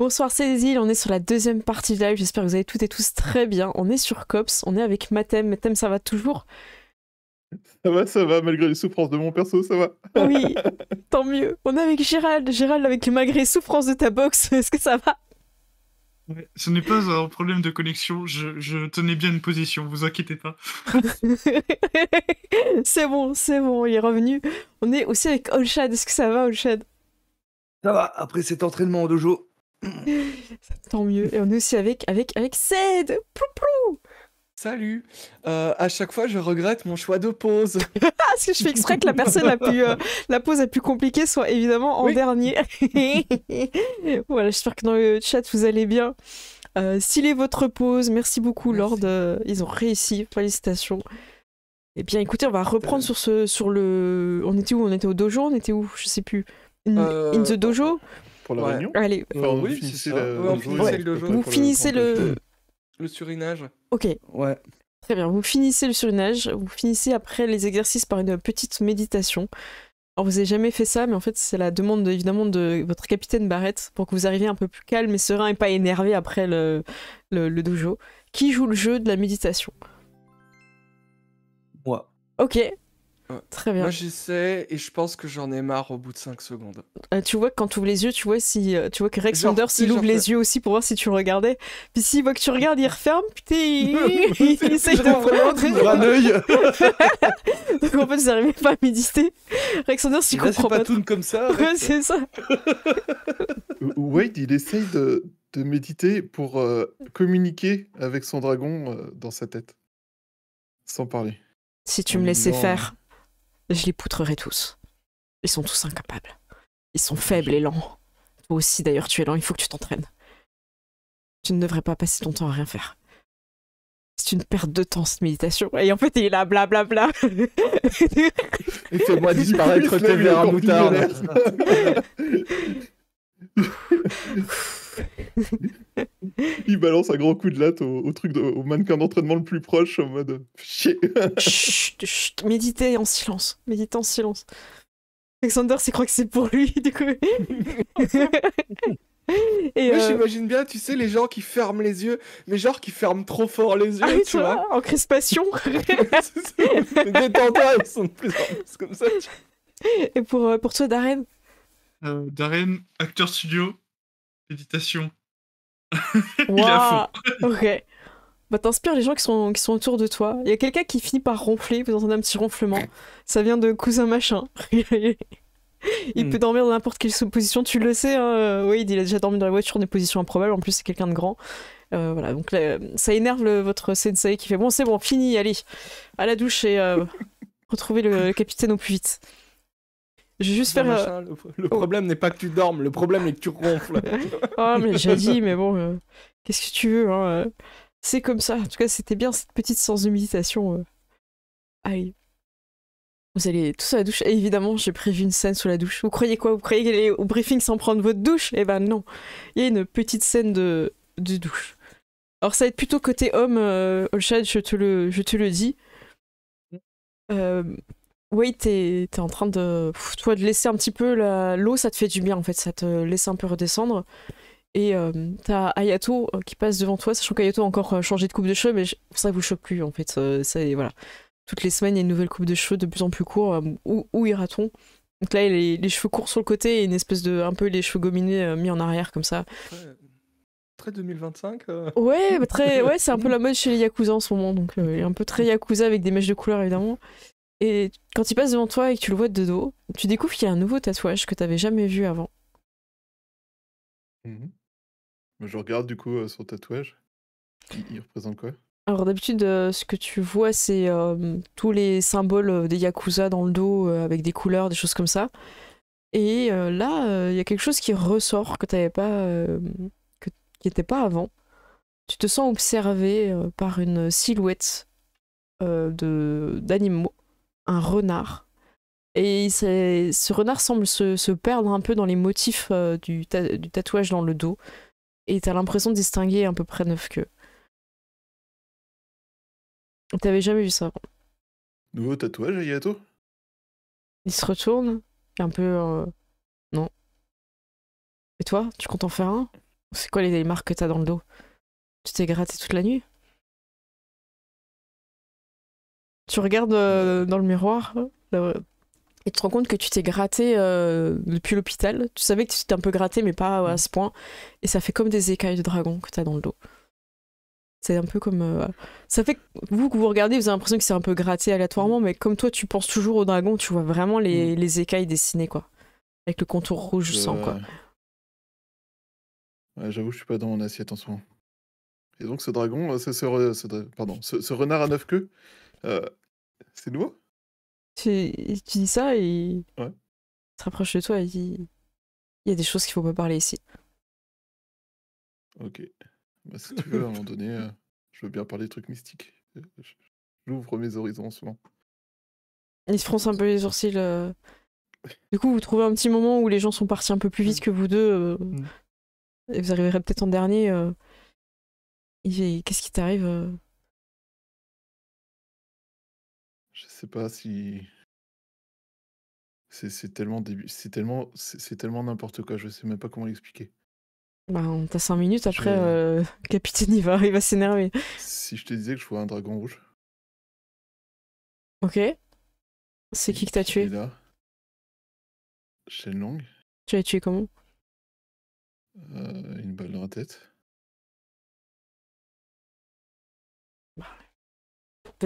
Bonsoir, c'est on est sur la deuxième partie de live, j'espère que vous allez toutes et tous très bien. On est sur Cops, on est avec Mathem, Mathem ça va toujours Ça va, ça va, malgré les souffrances de mon perso, ça va. Oui, tant mieux. On est avec Gérald, Gérald avec malgré les souffrances de ta box, est-ce que ça va Ce n'est pas un problème de connexion, je, tenais bien une position, vous inquiétez pas. c'est bon, c'est bon, il est revenu. On est aussi avec Olshad, est-ce que ça va Olshad ça va, après cet entraînement en dojo, Tant mieux. Et on est aussi avec, avec, avec Salut. Euh, à chaque fois, je regrette mon choix de pause. Parce que ah, je fais exprès que la personne la plus, euh, la pause la plus compliquée soit évidemment en dernier. voilà, j'espère que dans le chat vous allez bien. Euh, S'il est votre pause, merci beaucoup Lord. Euh, ils ont réussi, félicitations. Eh bien, écoutez, on va reprendre sur ce, sur le. On était où On était au dojo On était où Je sais plus. in euh, the dojo pour la réunion Allez. Vous finissez le... le... surinage. Ok. Ouais. Très bien. Vous finissez le surinage. Vous finissez après les exercices par une petite méditation. Alors, vous n'avez jamais fait ça, mais en fait, c'est la demande évidemment de votre capitaine Barrett pour que vous arriviez un peu plus calme et serein et pas énervé après le, le, le dojo. Qui joue le jeu de la méditation Moi. Ok, Très bien. Moi j'essaie et je pense que j'en ai marre au bout de 5 secondes. Euh, tu vois quand tu ouvres les yeux, tu vois si euh, tu vois que Rex Sanders il ouvre les yeux aussi pour voir si tu le regardais. Puis s'il voit que tu regardes, il referme, putain, il essaye de prendre un œil. Donc en fait, vous n'arrivez pas à méditer. Rex Sanders il comprend pas. comme ça. Ouais, c'est ça. Wade, il essaye de, de méditer pour euh, communiquer avec son dragon dans sa tête. Sans parler. Si tu me laissais faire je les poutrerai tous. Ils sont tous incapables. Ils sont faibles et lents. Toi aussi, d'ailleurs, tu es lent, il faut que tu t'entraînes. Tu ne devrais pas passer ton temps à rien faire. C'est une perte de temps, cette méditation. Et en fait, il est là, blablabla. Fais-moi disparaître tes bien un moutard. il balance un grand coup de latte au, truc au mannequin d'entraînement le plus proche en mode chier. chut, chut, méditez en silence. Méditez en silence. Alexander s'y croit que c'est pour lui, du coup. Et euh, j'imagine bien, tu sais, les gens qui ferment les yeux, mais genre qui ferment trop fort les yeux, ah tu vois. en crispation. les détenteurs, ils sont de plus en plus comme ça. Et pour, euh, pour toi, Darren, euh, Darren, acteur studio, méditation. Wow. Il est à ok. Bah, t'inspires les gens qui sont, qui sont autour de toi. Il y a quelqu'un qui finit par ronfler, vous entendez un petit ronflement. Ça vient de cousin machin. il hmm. peut dormir dans n'importe quelle position, tu le sais. Oui, hein, euh, il a déjà dormi dans la voiture, des positions improbables. En plus, c'est quelqu'un de grand. Euh, voilà, donc ça énerve votre sensei qui fait Bon, c'est bon, fini, allez, à la douche et retrouvez le capitaine au plus vite. Je vais juste faire. Euh, le, oh. problème n'est pas que tu dormes, le problème est que tu ronfles. oh mais j'ai dit, mais bon, euh, qu'est-ce que tu veux hein, euh. C'est comme ça. En tout cas, c'était bien cette petite séance de méditation. Allez. Vous allez tous à la douche. évidemment, j'ai prévu une scène sous la douche. Vous croyez quoi Vous croyez qu'elle est au briefing sans prendre votre douche Eh ben non. Il y a une petite scène de, de douche. Alors, ça va être plutôt côté homme, Olshad, je, te le, je te le dis. Euh oui, t'es es en train de, toi, de laisser un petit peu l'eau, ça te fait du bien en fait, ça te laisse un peu redescendre. Et euh, t'as Ayato euh, qui passe devant toi, sachant qu'Ayato a encore euh, changé de coupe de cheveux, mais je... ça vous choque plus en fait. Euh, ça, voilà. Toutes les semaines, il y a une nouvelle coupe de cheveux de plus en plus court. Où, ira-t-on Donc là, il a les... cheveux courts sur le côté et une espèce de. un peu les cheveux gominés mis en arrière comme ça. Très 2025. Ouais, bah, très, ouais, c'est un peu la mode chez les Yakuza en ce moment, donc un peu très Yakuza avec des mèches de couleur évidemment. Et quand il passe devant toi et que tu le vois de dos, tu découvres qu'il y a un nouveau tatouage que tu n'avais jamais vu avant. Mhm. Je regarde du coup euh, son tatouage. Il, représente quoi Alors d'habitude, euh, ce que tu vois, c'est euh, tous les symboles des Yakuza dans le dos avec des couleurs, des choses comme ça. Et là, il y a quelque chose qui ressort que t'avais pas, que, qui n'était pas avant. Tu te sens observé par une silhouette de d'animaux un renard. Et ce renard semble se, perdre un peu dans les motifs euh, du, tatouage dans le dos. Et t'as l'impression de distinguer à peu près neuf queues. T'avais jamais vu ça Nouveau tatouage, Yato Il se retourne, un peu. Euh, non. Et toi, tu comptes en faire un C'est quoi les marques que t'as dans le dos Tu t'es gratté toute la nuit Tu regardes euh, dans le miroir et tu te rends compte que tu t'es gratté euh, depuis l'hôpital. Tu savais que tu t'es un peu gratté, mais pas à ce point. Et ça fait comme des écailles de dragon que tu as dans le dos. C'est un peu comme. Euh, ça fait vous, que vous regardez, vous avez l'impression que c'est un peu gratté aléatoirement, mais comme toi, tu penses toujours au dragon, tu vois vraiment les, mm. écailles dessinées, quoi. Avec le contour rouge sans quoi. Ouais, j'avoue, je suis pas dans mon assiette en ce moment. Et donc, ce dragon, pardon, ce, renard à neuf queues, euh, c'est nouveau tu, dis ça et. Il se rapproche de toi et dit Il y a des choses qu'il faut pas parler ici. Ok. Bah, si tu veux, à un moment donné, euh, je veux bien parler de trucs mystiques. Euh, j'ouvre mes horizons souvent. Il se fronce un peu les sourcils. Du coup, vous trouvez un petit moment où les gens sont partis un peu plus vite que vous deux. Mm. Et vous arriverez peut-être en dernier. qu'est-ce qui t'arrive sais pas si. C'est tellement début... c'est tellement c'est tellement n'importe quoi. Je sais même pas comment l'expliquer. Bah, on t'a 5 minutes après, euh, capitaine il va, il va s'énerver. Si je te disais que je vois un dragon rouge. Ok. C'est qui que t'as tué là. Shenlong. Tu as tué comment euh, Une balle dans la tête.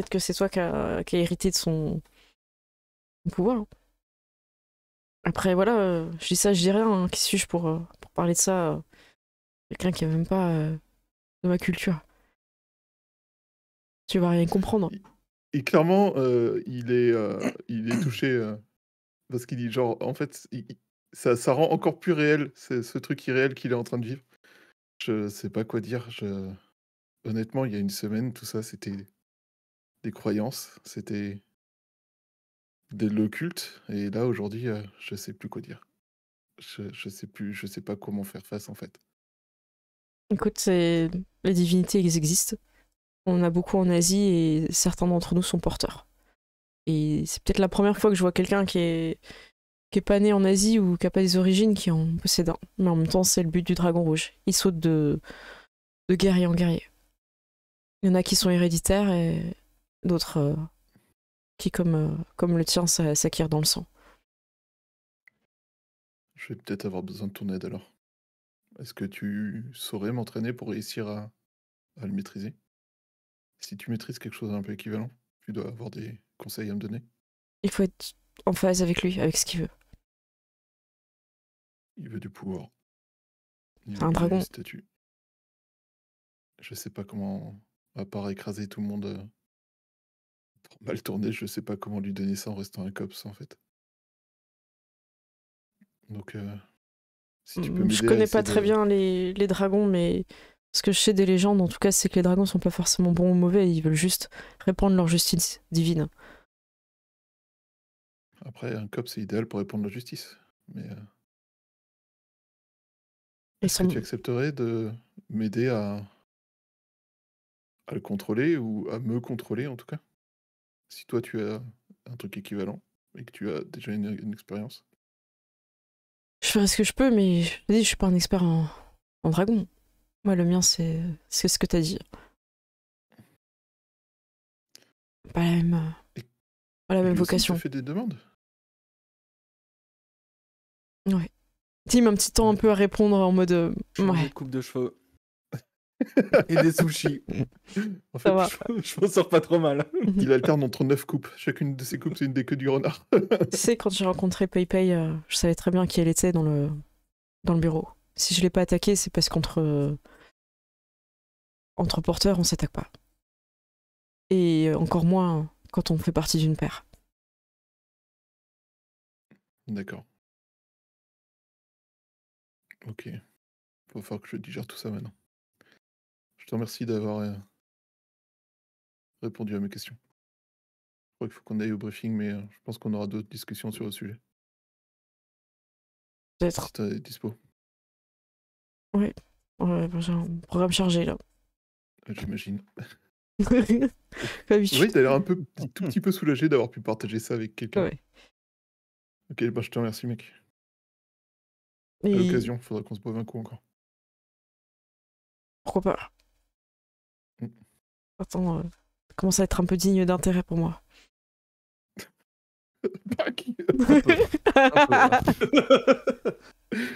peut que c'est toi qui a, hérité de son, pouvoir. Hein. Après, voilà, euh, je dis ça, je dis rien. Hein. Qui suis-je pour, euh, pour, parler de ça euh, Quelqu'un qui a même pas de ma culture. Tu vas rien comprendre. Hein. Et clairement, il, est, il est touché parce qu'il dit genre, en fait, ça, ça rend encore plus réel ce truc irréel qu'il est en train de vivre. Je sais pas quoi dire. Je... Honnêtement, il y a une semaine, tout ça, c'était des croyances, c'était de l'occulte. Et là, aujourd'hui, je euh, je sais plus quoi dire. Je, ne sais plus, je sais pas comment faire face en fait. Écoute, les divinités, elles existent. On a beaucoup en Asie et certains d'entre nous sont porteurs. Et c'est peut-être la première fois que je vois quelqu'un qui est qui est pas né en Asie ou qui a pas des origines qui en possède un. Mais en même temps, c'est le but du dragon rouge. Il saute de de guerrier en guerrier. Il y en a qui sont héréditaires et d'autres euh, qui, comme, euh, comme le tien, s'acquièrent dans le sang. Je vais peut-être avoir besoin de ton aide alors. Est-ce que tu saurais m'entraîner pour réussir à, le maîtriser Si tu maîtrises quelque chose d'un peu équivalent, tu dois avoir des conseils à me donner. Il faut être en phase avec lui, avec ce qu'il veut. Il veut du pouvoir. un dragon. Je sais pas comment, à part écraser tout le monde euh, mal tourné, je sais pas comment lui donner ça en restant un cops en fait. Donc, euh, si tu peux mmh, Je connais pas très bien les, dragons, mais ce que je sais des légendes, en tout cas, c'est que les dragons sont pas forcément bons ou mauvais, ils veulent juste répandre leur justice divine. Après, un copse, c'est idéal pour répondre la justice. Mais. Euh, est-ce que tu accepterais de m'aider à le contrôler ou à me contrôler en tout cas si toi tu as un truc équivalent et que tu as déjà une, expérience. Je ferai ce que je peux, mais je dis, je suis pas un expert en, en dragon. Moi, le mien, c'est ce que tu as dit. Pas la même, la même vocation. Tu fais des demandes Ouais. Dis, un petit temps un peu à répondre en mode. Euh, coupe de cheveux et des sushis. En fait, je, m'en sors pas trop mal. Il alterne entre neuf coupes. Chacune de ces coupes, c'est une des queues du renard. tu sais, quand j'ai rencontré PayPay, euh, je savais très bien qui elle était dans le, dans le bureau. Si je l'ai pas attaqué, c'est parce qu'entre euh, entre porteurs, on s'attaque pas. Et euh, encore moins quand on fait partie d'une paire. D'accord. Ok. Faut falloir que je digère tout ça maintenant te remercie d'avoir euh, répondu à mes questions. Je crois qu'il faut qu'on aille au briefing, mais euh, je pense qu'on aura d'autres discussions sur le sujet. Peut-être. dispo. Oui. Ouais, bah, j'ai un programme chargé là. Ah, j'imagine. oui, t'as l'air un peu, tout petit peu soulagé d'avoir pu partager ça avec quelqu'un. Ok, bah, je te remercie, mec. À l'occasion, faudra qu'on se boive un coup encore. Pourquoi pas Attends, euh, commence à être un peu digne d'intérêt pour moi.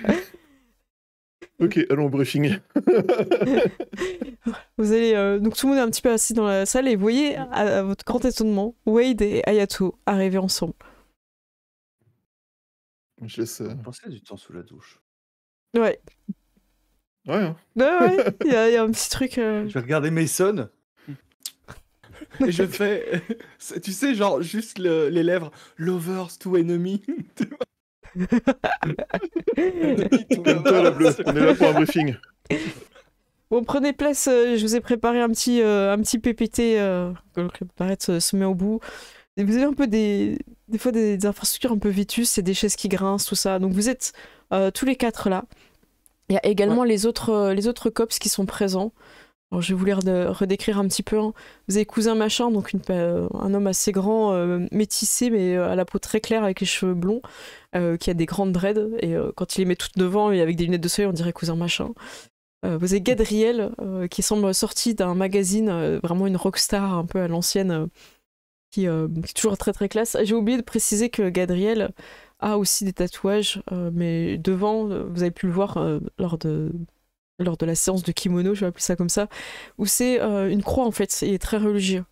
Euh, ok, allons au briefing. vous allez, euh, donc tout le monde est un petit peu assis dans la salle et vous voyez, à, votre grand étonnement, Wade et Ayato arriver ensemble. Je sais. y a du temps sous la douche. Ouais. Ouais. Hein. ouais, Il y, a un petit truc. Je vais regarder Mason. Et je fais, tu sais, genre juste les lèvres, lovers to enemy. On est là pour un briefing. Bon, prenez place, euh, je vous ai préparé un petit, euh, un petit PPT que euh, le se, se met au bout. vous avez un peu des, des fois des, infrastructures un peu vitus, c'est des chaises qui grincent, tout ça. Donc vous êtes tous les quatre là. Il y a également les, autres, les autres cops qui sont présents. Alors, je vais vous redécrire un petit peu. Hein. Vous avez cousin machin, donc une, euh, un homme assez grand, euh, métissé, mais euh, à la peau très claire, avec les cheveux blonds, qui a des grandes dreads. Et quand il les met toutes devant et avec des lunettes de soleil, on dirait cousin machin. vous avez Gadriel, qui semble sorti d'un magazine, vraiment une rockstar un peu à l'ancienne, qui, est toujours très très classe. J'ai oublié de préciser que Gadriel a aussi des tatouages, mais devant, vous avez pu le voir lors de lors de la séance de kimono, je vais appeler ça comme ça, où c'est euh, une croix en fait, il est très religieux.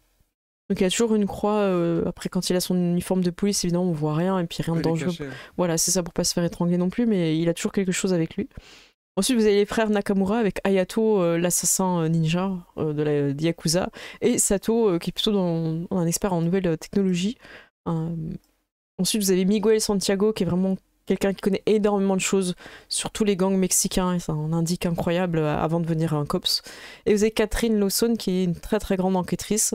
Donc il y a toujours une croix, euh, après quand il a son uniforme de police, évidemment on voit rien, et puis rien de dangereux. Voilà, c'est ça pour pas se faire étrangler non plus, mais il a toujours quelque chose avec lui. Ensuite, vous avez les frères Nakamura avec Ayato, euh, l'assassin ninja de la Yakuza, et Sato, qui est plutôt dans, un expert en nouvelles technologies. Ensuite, vous avez Miguel Santiago, qui est vraiment quelqu'un qui connaît énormément de choses sur tous les gangs mexicains, et ça en indique incroyable euh, avant de venir à un COPS. Et vous avez Catherine Lawson, qui est une très très grande enquêtrice.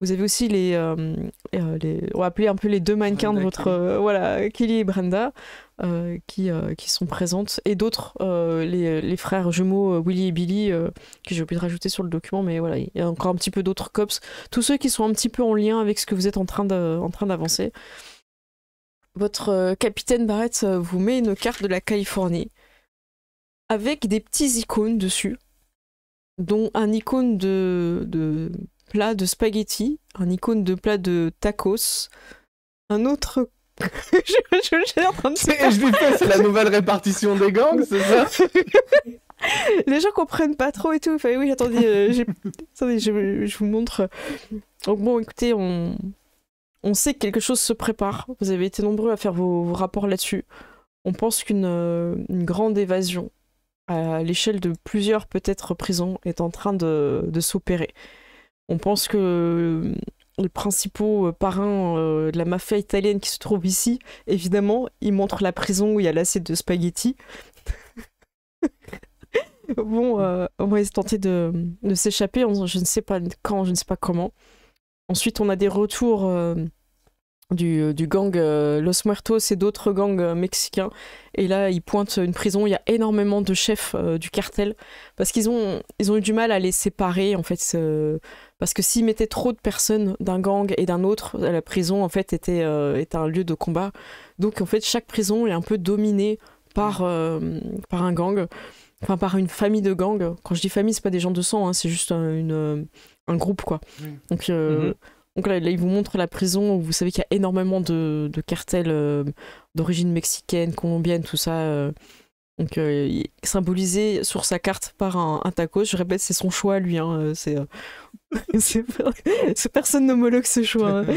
Vous avez aussi les, euh, euh, on va appeler un peu les deux mannequins de votre, voilà, Kelly et Brenda, qui, qui sont présentes, et d'autres, les, frères jumeaux Willy et Billy, que j'ai oublié de rajouter sur le document, mais voilà, il y a encore un petit peu d'autres cops, tous ceux qui sont un petit peu en lien avec ce que vous êtes en train en train d'avancer votre euh, capitaine Barrett euh, vous met une carte de la Californie avec des petits icônes dessus, dont un icône de, plat de spaghetti, un icône de plat de tacos, un autre je, je, je, c'est la nouvelle répartition des gangs, c'est ça Les gens comprennent pas trop et tout. Enfin, oui, attendez, euh, attendez je, vous montre. Donc bon, écoutez, on, on sait que quelque chose se prépare. Vous avez été nombreux à faire vos, rapports là-dessus. On pense qu'une euh, grande évasion à l'échelle de plusieurs peut-être prisons est en train de, s'opérer. On pense que euh, les principaux euh, parrains de la mafia italienne qui se trouvent ici, évidemment, ils montrent la prison où il y a l'assiette de spaghetti. Bon, moins, vont tenter de s'échapper, je ne sais pas quand, je ne sais pas comment. Ensuite, on a des retours euh, euh, du, gang euh, Los Muertos et d'autres gangs mexicains. Et là, ils pointent une prison. Il y a énormément de chefs du cartel parce qu'ils ont, ils ont eu du mal à les séparer en fait. parce que s'ils mettaient trop de personnes d'un gang et d'un autre, la prison en fait était, était un lieu de combat. Donc en fait, chaque prison est un peu dominée par, par un gang, enfin par une famille de gangs. Quand je dis famille, c'est pas des gens de sang, hein, c'est juste une, un groupe, quoi. Donc, euh, mhm. donc là, il vous montre la prison où vous savez qu'il y a énormément de, cartels euh, d'origine mexicaine, colombienne, tout ça. Euh. donc, symbolisé sur sa carte par un, un taco. Je répète, c'est son choix, lui. Hein, c'est, personne n'homologue ce choix. Hein.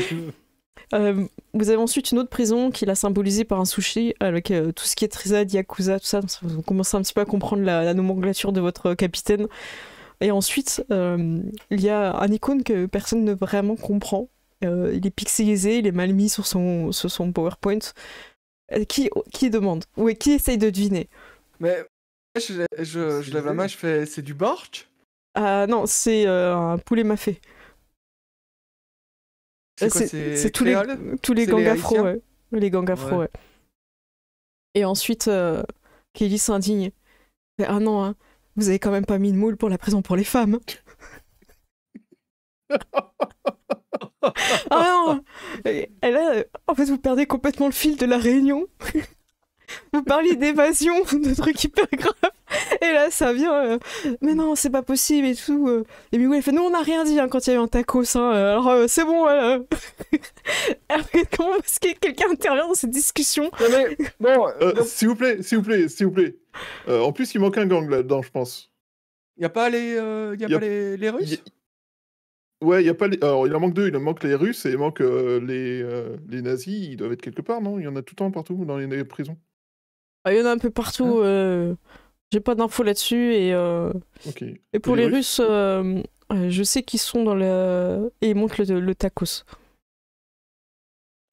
vous avez ensuite une autre prison qu'il a symbolisé par un sushi avec tout ce qui est trisade, yakuza, tout ça. Vous commencez un petit peu à comprendre la, la nomenclature de votre capitaine. Et ensuite, euh, il y a un icône que personne ne vraiment comprend. Euh, il est pixelisé, il est mal mis sur son, son PowerPoint. Euh, qui, qui demande Ou qui essaye de deviner Mais je, je, je lève la main, je fais c'est du borch Ah non, c'est un poulet mafé. C'est tous les, tous les gangs Les gangs ouais. Et ensuite, Kelly s'indigne. Ah non, hein. Vous avez quand même pas mis de moule pour la prison pour les femmes. ah non en fait, vous perdez complètement le fil de la réunion. vous parlez d'évasion, de trucs hyper graves. Et là, ça vient. Euh, mais non, c'est pas possible et tout. Euh. Et Miguel, elle fait Nous, on n'a rien dit hein, quand il y a eu un tacos. Hein. alors, euh, c'est bon. comment est-ce que quelqu'un intervient dans cette discussion Non, mais bon, s'il vous plaît, s'il vous plaît, s'il vous plaît. Euh, en plus, il manque un gang là-dedans, je pense. Il n'y a pas les, euh, il a Pas les, Russes Ouais, il y a pas il en manque deux. Il manque les Russes et il manque euh, les, les nazis. Ils doivent être quelque part, non Il y en a tout le temps partout dans les, prisons. Ah, il y en a un peu partout. Je hein? J'ai pas d'infos là-dessus. Et, et pour les, Russes, je sais qu'ils sont dans le... Et ils montent le tacos.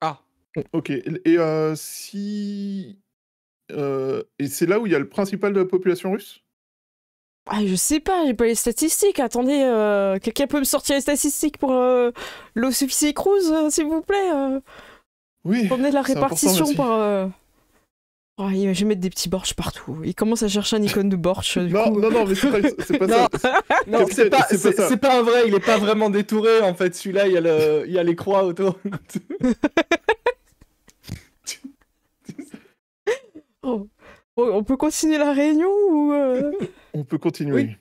Ah. Ok. Et si euh, et c'est là où il y a le principal de la population russe ah, je sais pas, j'ai pas les statistiques. Attendez, euh, quelqu'un peut me sortir les statistiques pour l'eau l'Osofie Cruz, euh, s'il vous plaît Oui. Prenez la répartition par. Ah, il je vais mettre des petits borches partout. Il commence à chercher un icône de borch. non, non, non, mais c'est pas, ça. non, c'est pas, pas, un vrai, il est pas vraiment détouré en fait. Celui-là, il, il y a les croix autour. Oh. Oh, on peut continuer la réunion ou euh On peut continuer.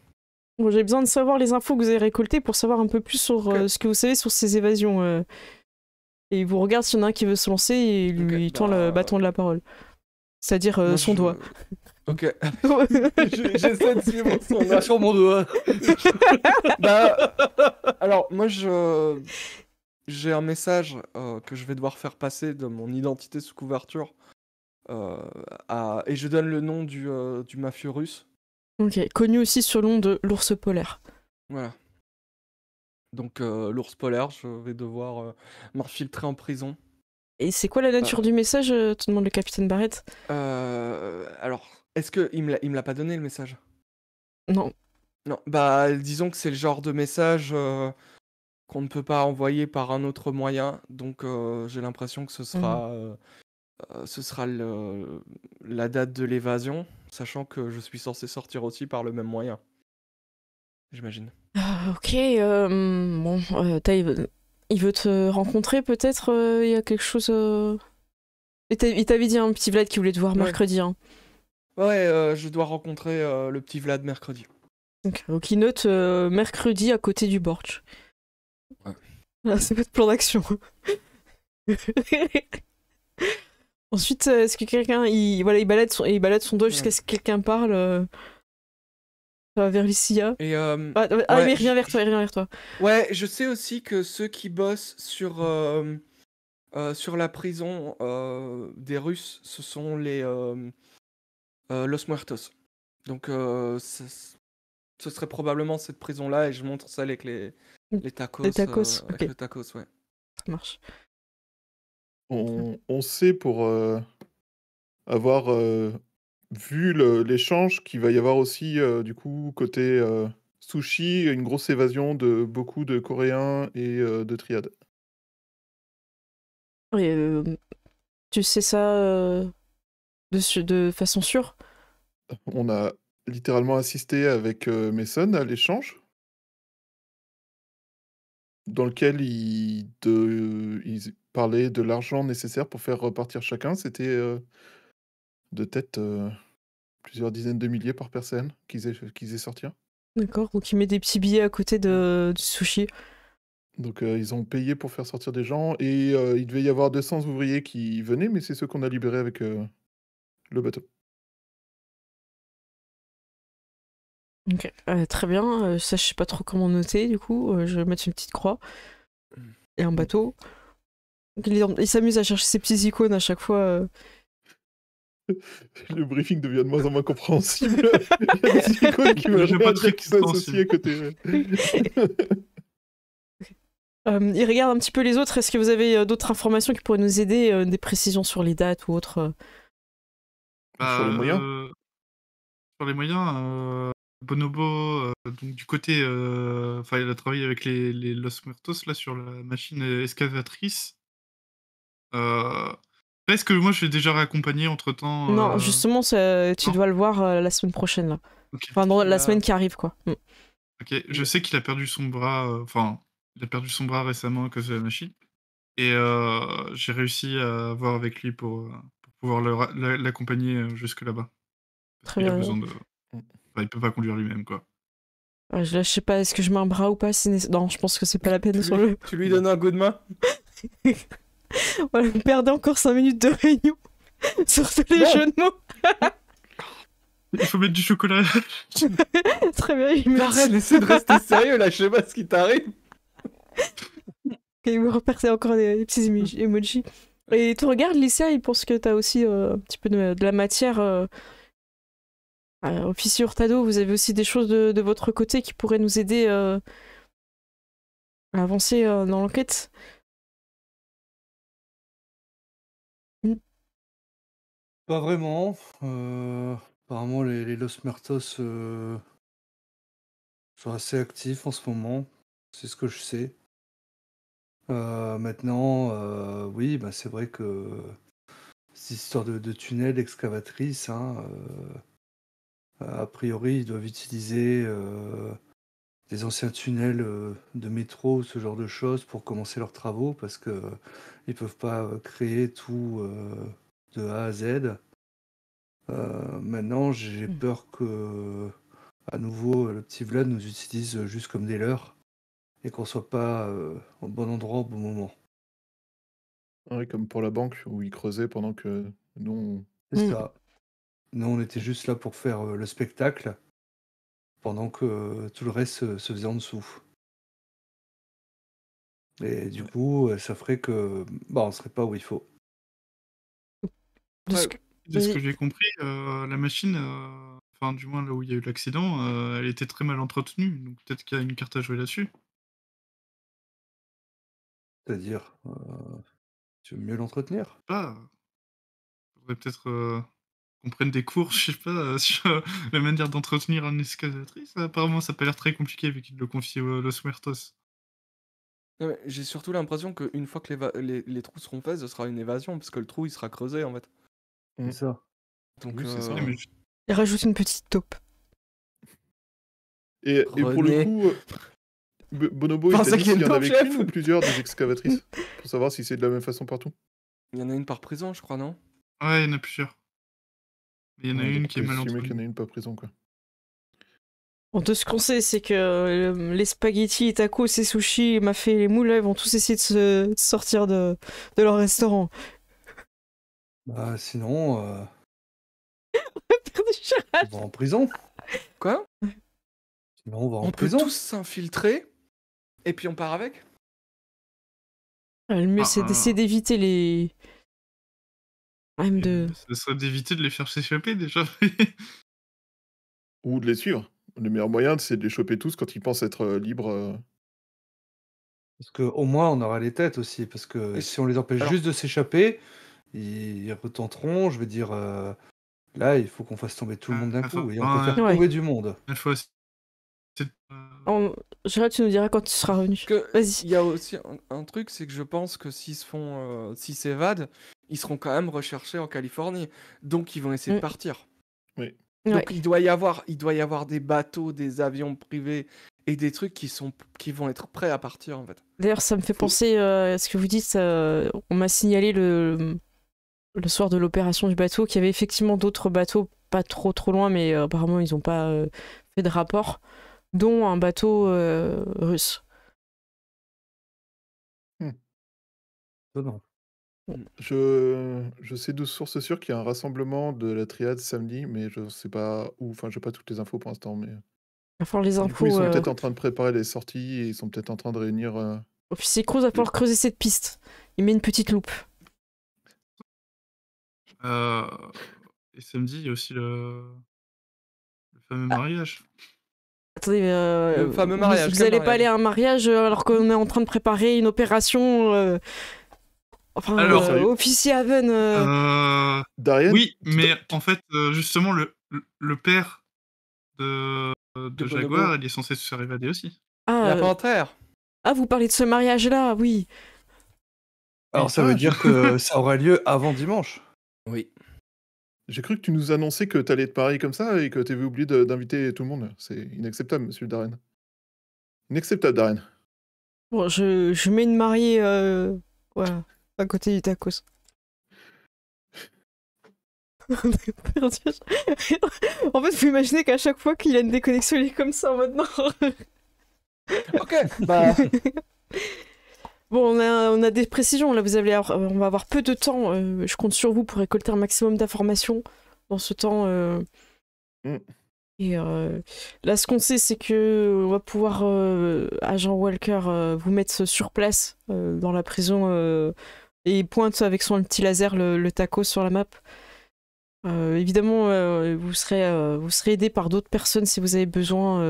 j'ai besoin de savoir les infos que vous avez récoltées pour savoir un peu plus sur euh, ce que vous savez sur ces évasions. Euh. Et il vous regarde s'il y en a un qui veut se lancer et lui tend le bah, bâton de la parole. C'est-à-dire son doigt. Ok. J'essaie de suivre son mon doigt. Bah, alors, moi, je j'ai un message que je vais devoir faire passer de mon identité sous couverture euh, et je donne le nom du, euh, du mafieux russe. Ok, connu aussi sous le nom de l'ours polaire. Voilà. Donc euh, l'ours polaire, je vais devoir m'enfiltrer en prison. Et c'est quoi la nature du message te demande le capitaine Barrett. alors, est-ce qu'il me me l'a pas donné le message Non. Non, bah disons que c'est le genre de message qu'on ne peut pas envoyer par un autre moyen, donc j'ai l'impression que ce sera mhm. Euh, ce sera le, la date de l'évasion, sachant que je suis censé sortir aussi par le même moyen. J'imagine. Ah, ok, euh, bon, euh, il, veut te rencontrer peut-être, il y a quelque chose... Il t'avait dit un petit Vlad qui voulait te voir mercredi. Hein. Ouais, je dois rencontrer le petit Vlad mercredi. Ok, Donc il note mercredi à côté du Borch. Ouais. Ah, c'est votre plan d'action. Ensuite, euh, est-ce que quelqu'un, il, voilà, il balade son, il son doigt jusqu'à ce que quelqu'un parle euh, euh, vers Lucia. Et ah, ah, ah, mais il vers toi, il vers toi. Ouais, je sais aussi que ceux qui bossent sur sur la prison des Russes, ce sont les Los Muertos. Donc, ce serait probablement cette prison-là, et je montre ça avec les mm. les tacos. Les tacos, avec les tacos, ouais. Ça marche. On, sait pour euh, avoir euh, vu l'échange qu'il va y avoir aussi, euh, du coup, côté sushi, une grosse évasion de beaucoup de Coréens et de triades. tu sais ça de, façon sûre On a littéralement assisté avec Mason à l'échange dans lequel il ils, Parler de l'argent nécessaire pour faire repartir chacun. C'était euh, de tête euh, plusieurs dizaines de milliers par personne qu'ils aient, sorti. sortir. D'accord, ou qui met des petits billets à côté de, mm. du sushi. Donc euh, ils ont payé pour faire sortir des gens et il devait y avoir 200 ouvriers qui venaient, mais c'est ceux qu'on a libérés avec le bateau. très bien. ça, je sais pas trop comment noter du coup. je vais mettre une petite croix mm. et un bateau. Il s'amuse à chercher ses petites icônes à chaque fois. Euh. Le briefing devient de moins en moins compréhensible. Il regarde un petit peu les autres. Est-ce que vous avez euh, d'autres informations qui pourraient nous aider euh, Des précisions sur les dates ou autres bah, Sur les moyens Sur les moyens, Bonobo, du côté. Enfin, il a travaillé avec les, Los Muertos là, sur la machine excavatrice. Euh, est-ce que moi je vais déjà réaccompagner entre temps euh, Non, justement, tu dois le voir euh, la semaine prochaine. Enfin, la semaine qui arrive, quoi. Mm. Ok, je sais qu'il a perdu son bras, enfin, il a perdu son bras récemment à cause de la machine. Et j'ai réussi à voir avec lui pour, pour pouvoir l'accompagner jusque là-bas. Très il A besoin de... il peut pas conduire lui-même, quoi. je, sais pas, est-ce que je mets un bras ou pas Non, je pense que c'est pas la peine de sur lui, le. Tu lui donnes un coup de main voilà, vous perdez encore 5 minutes de réunion sur tous les jeux de mots. Il faut mettre du chocolat. Très bien, il me Arrête, essaie de rester sérieux là, je sais pas ce qui t'arrive. Il me repartait encore des, petits emojis. Et tu regardes Lycia, il pense que t'as aussi euh, un petit peu de, la matière. Euh... officier euh, vous avez aussi des choses de, votre côté qui pourraient nous aider euh, à avancer dans l'enquête. Pas vraiment. Euh, apparemment, les, Los Mertos euh, sont assez actifs en ce moment. C'est ce que je sais. Euh, maintenant, oui, bah, c'est vrai que cette histoire de, tunnels, d'excavatrices, hein, a priori, ils doivent utiliser des anciens tunnels de métro, ou ce genre de choses, pour commencer leurs travaux, parce que ne peuvent pas créer tout de A à Z. Euh, maintenant, j'ai hmm. peur que, à nouveau, le petit Vlad nous utilise juste comme des leurs et qu'on soit pas en euh, au bon endroit au bon moment. Oui, comme pour la banque où il creusait pendant que nous. C'est hmm. ça. Nous, on était juste là pour faire euh, le spectacle pendant que tout le reste se faisait en dessous. Et du coup, ça ferait que bah, on serait pas où il faut. De ce que, j'ai compris, euh, la machine, euh, enfin du moins là où il y a eu l'accident, euh, elle était très mal entretenue, donc peut-être qu'il y a une carte à jouer là-dessus. C'est-à-dire, tu veux mieux l'entretenir Pas. Ah. Faudrait peut-être qu'on prenne des cours, je sais pas, sur la manière d'entretenir un escalatrice, Apparemment, ça n'a pas l'air très compliqué vu qu'il le confie au Los Muertos. J'ai surtout l'impression qu'une fois que les, trous seront faits, ce sera une évasion, parce que le trou il sera creusé en fait. Mmh. C'est ça. Donc, euh, ça. Il rajoute une petite taupe. Et, pour le coup, euh, Bonobo, il, dit il y en avait ou plusieurs des excavatrices Pour savoir si c'est de la même façon partout. Il y en a une par présent, je crois, non Ouais, il y en a plusieurs. Il y en a une qui est mal qu'il y en a une par prison, quoi. de ce qu'on sait, c'est que euh, les spaghettis, les tacos, ces sushis, les fait les moules, ils vont tous essayer de, se... sortir de... de leur restaurant. Bah sinon, euh on va en prison. Quoi Sinon, on va en On prison. tous s'infiltrer et puis on part avec. Ah, le mieux, c'est d'essayer ah. d'éviter les. Même de. Ce serait d'éviter de les faire s'échapper déjà. Ou de les suivre. Le meilleur moyen, c'est de les choper tous quand ils pensent être euh, libres. Euh. Parce que au moins on aura les têtes aussi, parce que si on les empêche juste de s'échapper, ils retenteront. Je veux dire, euh, là, il faut qu'on fasse tomber tout le monde d'un coup. Et on peut faire tomber du monde. J'aimerais on... tu nous diras quand tu seras revenu. Vas-y. Il y a aussi un, truc, c'est que je pense que s'ils font, euh, s'ils s'évadent, ils seront quand même recherchés en Californie. Donc, ils vont essayer de mm. partir. Oui. Donc, il, doit y avoir, il doit y avoir des bateaux, des avions privés et des trucs qui, sont, qui vont être prêts à partir en fait. D'ailleurs, ça me fait penser euh, à ce que vous dites. on m'a signalé le, le soir de l'opération du bateau, qu'il y avait effectivement d'autres bateaux pas trop trop loin, mais euh, apparemment ils n'ont pas euh, fait de rapport, dont un bateau euh, russe. Hmm. Hmm. Je, je sais de sources sûres qu'il y a un rassemblement de la triade samedi, mais je ne sais pas où. Enfin, je n'ai pas toutes les infos pour l'instant. Mais... Enfin, les infos. ils sont peut-être en train de préparer les sorties et ils sont peut-être en train de réunir. Officier Cruz va falloir creuser cette piste. Il met une petite loupe. Euh, et samedi, il y a aussi le, fameux ah. mariage. Attendez, euh, Le fameux mariage, Vous n'allez pas aller à un mariage euh, alors qu'on est en train de préparer une opération enfin, Alors, oui, mais en fait, justement, le, père de, de Jaguar, il est censé se faire aussi. ah, ah, vous parlez de ce mariage-là, oui. Alors ça veut dire que ça aura lieu avant dimanche. Oui. J'ai cru que tu nous annonçais que t'allais être te comme ça et que t'avais oublié d'inviter tout le monde. C'est inacceptable, monsieur Darren. Inacceptable, Darren. Bon, je, mets une mariée euh, à côté du tacos. en fait, vous imaginez qu'à chaque fois qu'il a une déconnexion, il est comme ça en mode non. ok, bah. Bon, on a, des précisions. Là, vous avez. on va avoir peu de temps. Euh, je compte sur vous pour récolter un maximum d'informations dans ce temps. Euh. Mm. Et euh, là, ce qu'on sait, c'est que on va pouvoir, agent Walker, vous mettre sur place dans la prison et pointe avec son petit laser le, taco sur la map. évidemment, vous serez, vous serez aidé par d'autres personnes si vous avez besoin,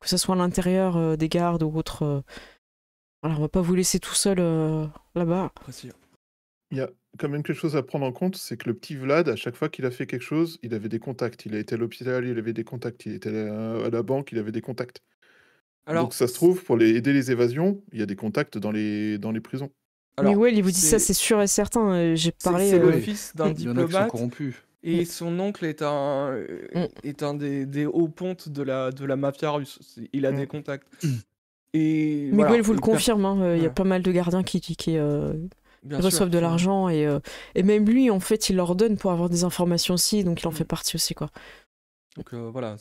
que ce soit à l'intérieur des gardes ou autres alors on va pas vous laisser tout seul euh, là-bas. Il y a quand même quelque chose à prendre en compte, c'est que le petit Vlad, à chaque fois qu'il a fait quelque chose, il avait des contacts. Il a été à l'hôpital, il avait des contacts. Il était à la banque, il avait des contacts. Donc ça se trouve, pour aider les évasions, il y a des contacts dans les, prisons. Mais ouais, il vous dit ça, c'est sûr et certain. Euh, j'ai parlé. C'est euh, le fils d'un diplomate. corrompu. Et son oncle est un, mm. est un des, hauts pontes de la, de la mafia russe. Il a mm. des contacts. Et, Miguel vous le confirme, hein, euh, il y a pas mal de gardiens qui, qui, qui euh, reçoivent de l'argent euh, et, même lui, en fait, il leur donne pour avoir des informations aussi, donc il en fait mm. partie aussi. quoi. Donc voilà,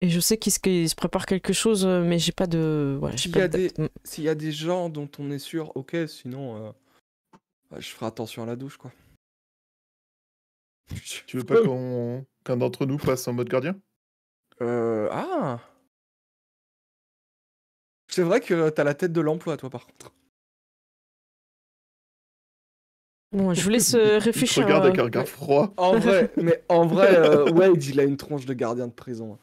Et je sais qu'il se, prépare quelque chose, mais j'ai pas de. Mm. S'il y, a des gens dont on est sûr, ok, sinon bah, je ferai attention à la douche quoi. Tu veux pas qu'un d'entre nous passe en mode gardien Ah c'est vrai que t'as la tête de l'emploi, toi, par contre. Bon, je vous laisse euh, réfléchir. regarde hein. avec un regard froid. En vrai, mais en vrai, Wade, euh, il a une tronche de gardien de prison.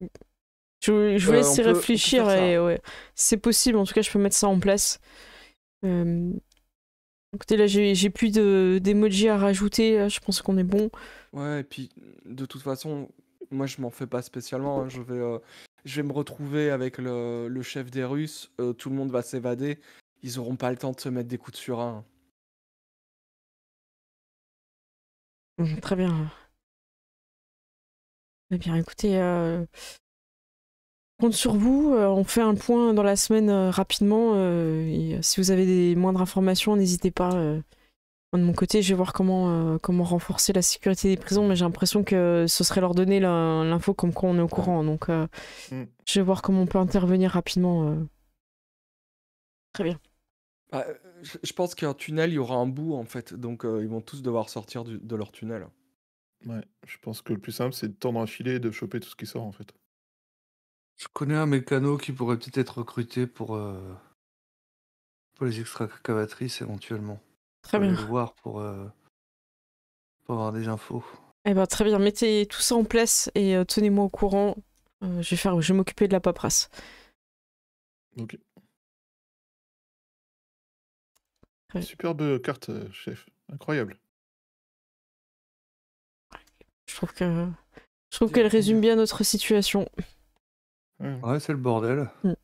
Je, je vous euh, laisse réfléchir et ouais. C'est possible, en tout cas, je peux mettre ça en place. Euh... Écoutez, là, j'ai plus d'emojis de, à rajouter. Je pense qu'on est bon. Ouais, et puis, de toute façon, moi, je m'en fais pas spécialement. Hein. Je vais, je vais me retrouver avec le, chef des Russes, euh, tout le monde va s'évader, ils n'auront pas le temps de se mettre des coups de surin. très bien. Eh bien, écoutez, euh, compte sur vous. Euh, on fait un point dans la semaine rapidement. si vous avez des moindres informations, n'hésitez pas de mon côté, je vais voir comment, euh, comment renforcer la sécurité des prisons, mais j'ai l'impression que ce serait leur donner l'info comme quoi on est au courant. Donc, euh, mm. je vais voir comment on peut intervenir rapidement. Euh. Très bien. Bah, je pense qu'un tunnel, il y aura un bout, en fait. Donc, ils vont tous devoir sortir de leur tunnel. Ouais, je pense que le plus simple, c'est de tendre un filet et de choper tout ce qui sort, en fait. Je connais un mécano qui pourrait peut-être être recruté pour, pour les extra éventuellement. Très bien. Le voir pour, euh, pour avoir des infos. Eh ben, très bien, mettez tout ça en place et euh, tenez-moi au courant. Euh, je vais m'occuper de la paperasse. Ok. Superbe carte, chef. Incroyable. Je trouve que je trouve qu'elle résume bien notre situation. Ouais, c'est le bordel. Mm.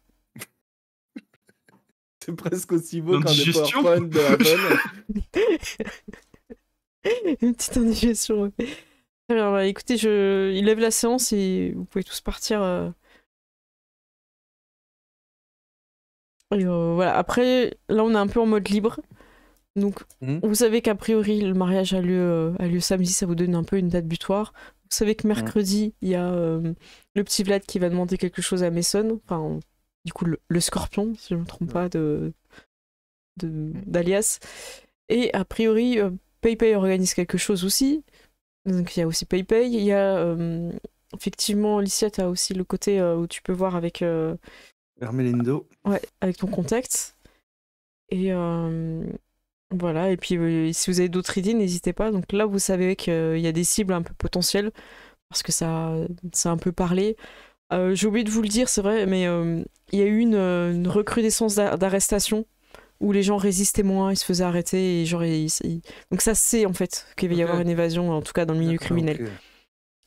C'est presque aussi beau qu'un PowerPoint de la bonne. Une petite indigestion. Alors, bah, écoutez, je... il lève la séance et vous pouvez tous partir. Euh. Euh, voilà. Après, là, on est un peu en mode libre. Donc, hmm. vous savez qu'a priori, le mariage a lieu, euh, a lieu samedi, ça vous donne un peu une date butoir. Vous savez que hmm. mercredi, il y a le petit Vlad qui va demander quelque chose à Mason. Enfin, du coup le, scorpion, si je ne me trompe pas, de d'alias. Et a priori, euh, PayPay organise quelque chose aussi. Donc il y a aussi PayPay. Il y a euh, effectivement, Alicia, tu as aussi le côté euh, où tu peux voir avec. Hermelindo. Ouais, avec ton contact. Et voilà. Et puis si vous avez d'autres idées, n'hésitez pas. Donc là, vous savez qu'il y a des cibles un peu potentielles parce que ça, ça a un peu parlé. Euh, J'ai oublié de vous le dire, c'est vrai, mais euh, il y a eu une, euh, une recrudescence d'arrestations où les gens résistaient moins, ils se faisaient arrêter. Et Donc ça c'est en fait qu'il va y avoir une évasion, en tout cas dans le milieu criminel.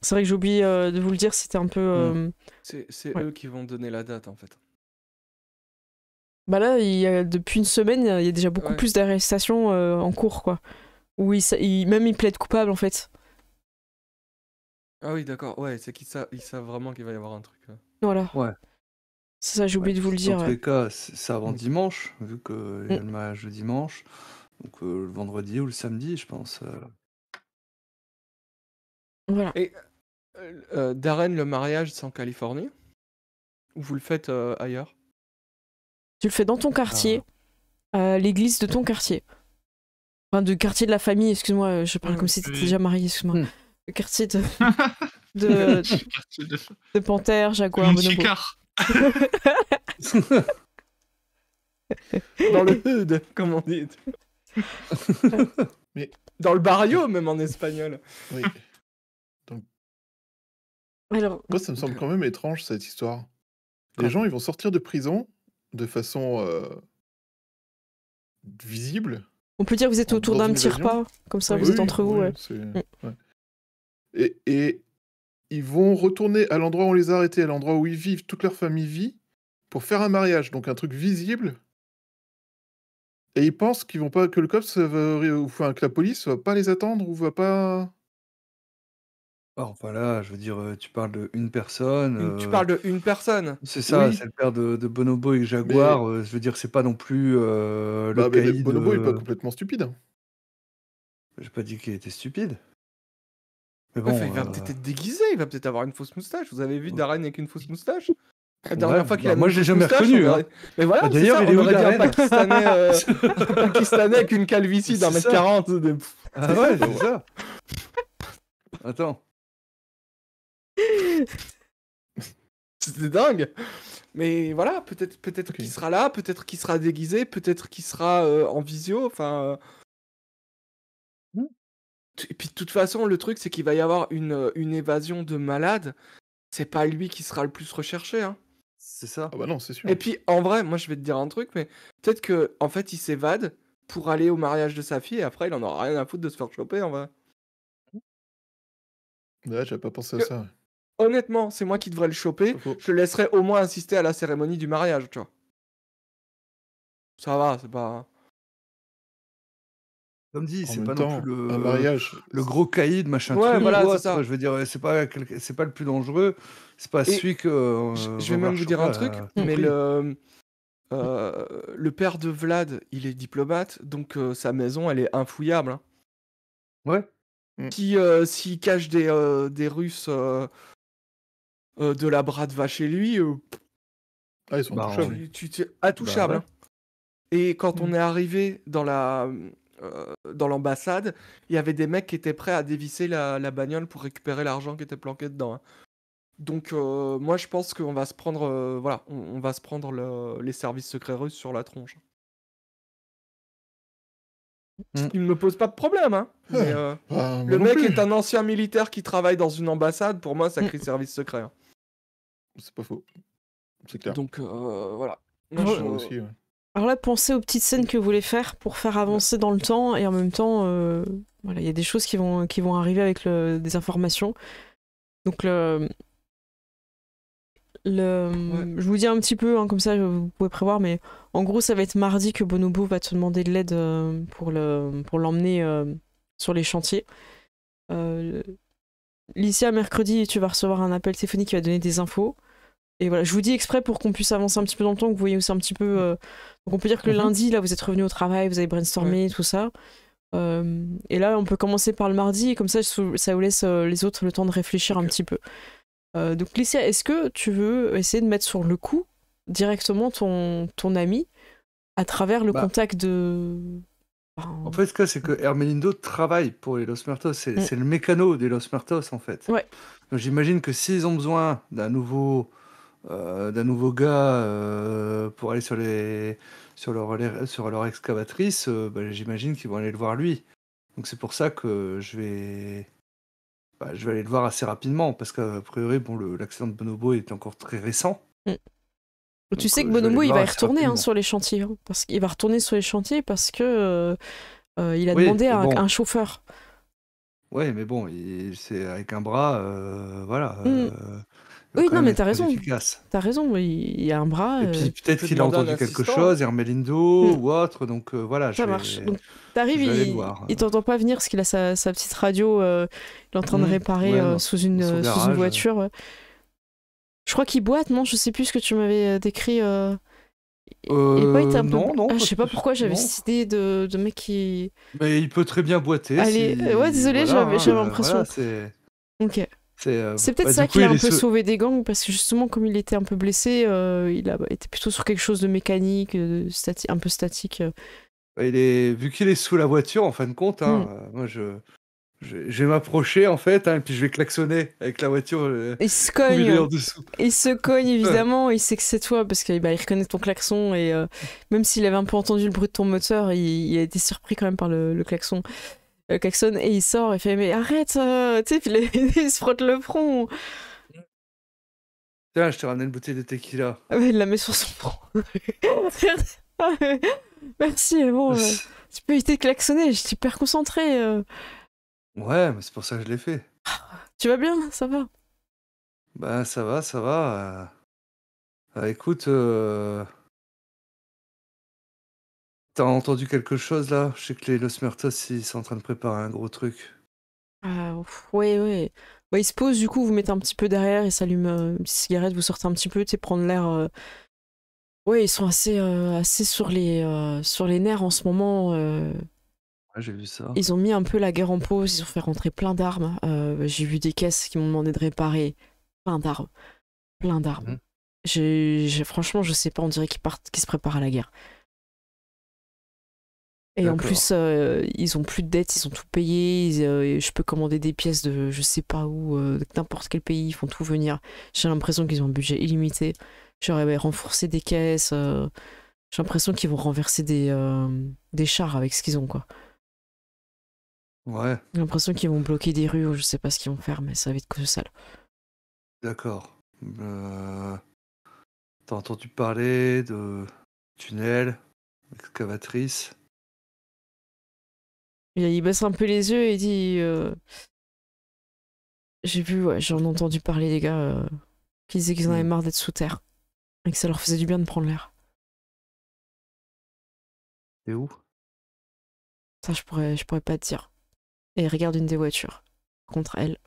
C'est vrai que j'oublie euh, de vous le dire, c'était un peu... Hmm. C'est eux qui vont donner la date en fait. Bah là, il y a, depuis une semaine, il y a déjà beaucoup plus d'arrestations en cours, quoi. Où même ils plaident coupables en fait. Ah oui, d'accord. Ouais, c'est qu'ils savent, vraiment qu'il va y avoir un truc. Voilà, Ouais. c'est ça, j'ai oublié de vous le dire. tous les cas, c'est avant mm. dimanche, vu qu'il y a mm. le mariage le dimanche. Donc euh, le vendredi ou le samedi, je pense. Euh. Voilà. Et euh, Darren, le mariage, c'est en Californie Ou vous le faites ailleurs Tu le fais dans ton quartier, ah. l'église de ton quartier. Enfin, du quartier de la famille, excuse-moi, je parle mm. comme si tu étais déjà marié, excuse-moi. Le quartier de. de, de, quartier de... panthère, jaguar, bonobo. dans le hood, comme on dit. Mais... Dans le barrio, même en espagnol. Oui. Donc... Alors... Moi, ça me semble quand même étrange, cette histoire. Les gens, ils vont sortir de prison de façon euh, visible. On peut dire que vous êtes autour d'un petit repas, comme ça, vous êtes entre oui, vous. Ouais. Et, ils vont retourner à l'endroit où on les a arrêtés, à l'endroit où ils vivent, toute leur famille vit, pour faire un mariage, donc un truc visible. Et ils pensent qu'ils vont pas que le cops euh, enfin, que la police va pas les attendre ou va pas. Ah, voilà, je veux dire, euh, tu parles de une personne. tu euh, parles de une personne. C'est ça, c'est le père de, Bonobo et Jaguar. je veux dire, c'est pas non plus le bah, Bonobo n'est est pas complètement stupide. Hein. J'ai pas dit qu'il était stupide il va peut-être être déguisé, il va peut-être avoir une fausse moustache. Vous avez vu Darren avec une fausse moustache dernière fois qu'il bah, moi je l'ai jamais reconnu. Hein. Mais voilà, bah, d'ailleurs, il on un Pakistanais, euh, Pakistanais avec une calvitie d'un mètre quarante. de... Ah ouais, c'est ça. Attends. C'était dingue. Mais voilà, peut-être peut qu'il sera là, peut-être qu'il sera déguisé, peut-être qu'il sera euh, en visio, enfin euh, et puis de toute façon, le truc, c'est qu'il va y avoir une, euh, une évasion de malade. C'est pas lui qui sera le plus recherché. Hein. C'est ça. Ah bah non, c'est sûr. Et puis en vrai, moi je vais te dire un truc, mais peut-être que en fait il s'évade pour aller au mariage de sa fille et après il en aura rien à foutre de se faire choper en vrai. Ouais, j'avais pas pensé à ça. Honnêtement, c'est moi qui devrais le choper. Je le laisserais au moins assister à la cérémonie du mariage, tu vois. Ça va, c'est pas. Hein. Comme dit, c'est pas non plus le, mariage. le gros caïd, machin ouais, truc, voilà, Je veux dire, euh, c'est pas, c'est pas le plus dangereux, c'est pas celui que. Euh, je vais même vous dire un truc, mais le, euh, le père de Vlad, il est diplomate, donc sa maison, elle est infouillable. Hein. Ouais. Mm. Mm. Qui, s'il cache des, des Russes de la brade va chez lui, ah, ils sont bah, bah hein. Et quand on mm. est arrivé dans la, euh, dans l'ambassade, il y avait des mecs qui étaient prêts à dévisser la, bagnole pour récupérer l'argent qui était planqué dedans. Hein. Donc euh, moi je pense qu'on va se prendre euh, voilà, on, va se prendre les services secrets russes sur la tronche. Mm. Il ne me pose pas de problème. Hein. Bah, le mec est un ancien militaire qui travaille dans une ambassade. Pour moi, ça crée mm. service secret. Hein. C'est pas faux. C'est clair. Donc voilà. Moi, aussi, alors là, pensez aux petites scènes que vous voulez faire pour faire avancer dans le temps et en même temps, euh, voilà, il y a des choses qui vont, qui vont arriver avec des informations. Donc le, je vous dis un petit peu, hein, comme ça vous pouvez prévoir, mais en gros, ça va être mardi que Bonobo va te demander de l'aide euh, pour le, pour l'emmener euh, sur les chantiers. à mercredi, tu vas recevoir un appel téléphonique qui va donner des infos. Et voilà, je vous dis exprès pour qu'on puisse avancer un petit peu dans le temps, que vous voyez aussi un petit peu. Mm. Euh, donc on peut dire que le mm-hmm. lundi, là, vous êtes revenu au travail, vous avez brainstormé, tout ça. Euh, et là, on peut commencer par le mardi, et comme ça, ça vous laisse euh, les autres le temps de réfléchir un petit peu. donc, Licia, est-ce que tu veux essayer de mettre sur le coup directement ton, ton ami à travers le bah. contact de. En fait, ce que c'est que mm. Hermelindo travaille pour les Los Muertos, mm. c'est le mécano des Los Muertos, en fait. Donc, j'imagine que s'ils ont besoin d'un nouveau euh, d'un nouveau gars euh, pour aller sur, les, sur, leur, sur leur excavatrice, euh, bah, j'imagine qu'ils vont aller le voir lui. Donc c'est pour ça que je vais, bah, je vais aller le voir assez rapidement, parce qu'a priori, bon, l'accident de Bonobo est encore très récent. Mm. tu sais que Bonobo, il va y retourner hein, sur les chantiers, hein, parce qu'il va retourner sur les chantiers parce que il a demandé à un, chauffeur. Ouais, mais bon, c'est avec un bras, voilà. Mm. Oui, non, mais t'as raison. T'as raison, il y a un bras. Et puis euh, peut-être qu'il a entendu quelque chose, Hermelindo hmm. ou autre, donc euh, voilà. Ça marche. t'arrives, il, il t'entend pas venir parce qu'il a sa, sa, petite radio, euh, il est en train de hmm. réparer sous, une, une voiture. Je crois qu'il boite, non Je sais plus ce que tu m'avais décrit. Euh, il un peu... non, ah, je sais pas pourquoi j'avais cette idée de, de, mec qui. Mais il peut très bien boiter. Allez, ouais, désolé, j'avais hein, l'impression. ok. Euh, c'est, peut-être bah, ça qui a un peu sauvé des gangs, parce que justement, comme il était un peu blessé, euh, il a été plutôt sur quelque chose de mécanique, euh, un peu statique. Bah, il est... Vu qu'il est sous la voiture, en fin de compte, hein, hmm. moi je, vais m'approcher en fait, hein, et puis je vais klaxonner avec la voiture. il se cogne. Il se cogne évidemment, il sait que c'est toi parce qu'il bah, reconnaît ton klaxon et même s'il avait un peu entendu le bruit de ton moteur, il, a été surpris quand même par le, le klaxon klaxonne euh, et il sort et fait mais arrête euh, tu sais il, se frotte le front Tiens, je te ramène une bouteille de tequila. Ah, bah, il la met sur son front. Merci, bon, euh, tu peux éviter de klaxonner, je suis hyper concentré. Ouais, mais c'est pour ça que je l'ai fait. Tu vas bien, ça va Bah, ça va, ça va. Bah, écoute, T'as entendu quelque chose là? Je sais que les Los ils sont en train de préparer un gros truc. Ah, ouais, ouais. Ils bah, il se pose, du coup, vous mettez un petit peu derrière, il s'allume euh, une cigarette, vous sortez un petit peu, tu sais, prendre l'air. Euh. Ouais, ils sont assez, assez sur, les, sur les nerfs en ce moment. Ouais, j'ai vu ça. Ils ont mis un peu la guerre en pause, ils ont fait rentrer plein d'armes. J'ai vu des caisses qui m'ont demandé de réparer plein d'armes. Plein d'armes. Mhm. franchement, je sais pas, on dirait qu'ils partent, qu'ils se préparent à la guerre. Et en plus, euh, ils ont plus de dettes, ils ont tout payé. Euh, je peux commander des pièces de je sais pas où, euh, de n'importe quel pays, ils font tout venir. J'ai l'impression qu'ils ont un budget illimité. J'aurais renforcé des caisses. J'ai l'impression qu'ils vont renverser des, des chars avec ce qu'ils ont, quoi. Ouais. J'ai l'impression qu'ils vont bloquer des rues, je sais pas ce qu'ils vont faire, mais ça va être sale. D'accord. Bah, t'as entendu parler de tunnels, excavatrices il baisse un peu les yeux et dit euh, J'ai vu, j'en ai entendu parler, les gars, euh, qui disaient qu'ils en avaient mm. marre d'être sous terre. Et que ça leur faisait du bien de prendre l'air. Et où Ça, je pourrais, je pourrais pas te dire. Et regarde une des voitures contre elle.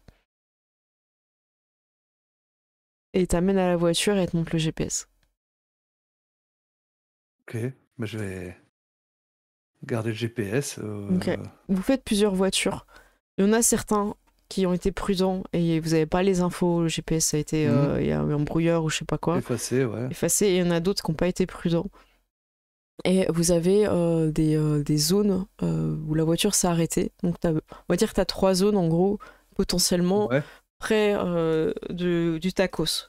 Et t'amène à la voiture et elle te montre le GPS. Ok, mais bah, je vais garder le GPS. Euh, vous faites plusieurs voitures. Il y en a certains qui ont été prudents et vous n'avez pas les infos. Le GPS a été. Mhm. Euh, il y a un brouilleur ou je sais pas quoi. Effacé, ouais. Effacé. Et il y en a d'autres qui n'ont pas été prudents. Et vous avez euh, des, zones où la voiture s'est arrêtée. Donc, on va dire que tu as trois zones en gros, potentiellement, près du tacos.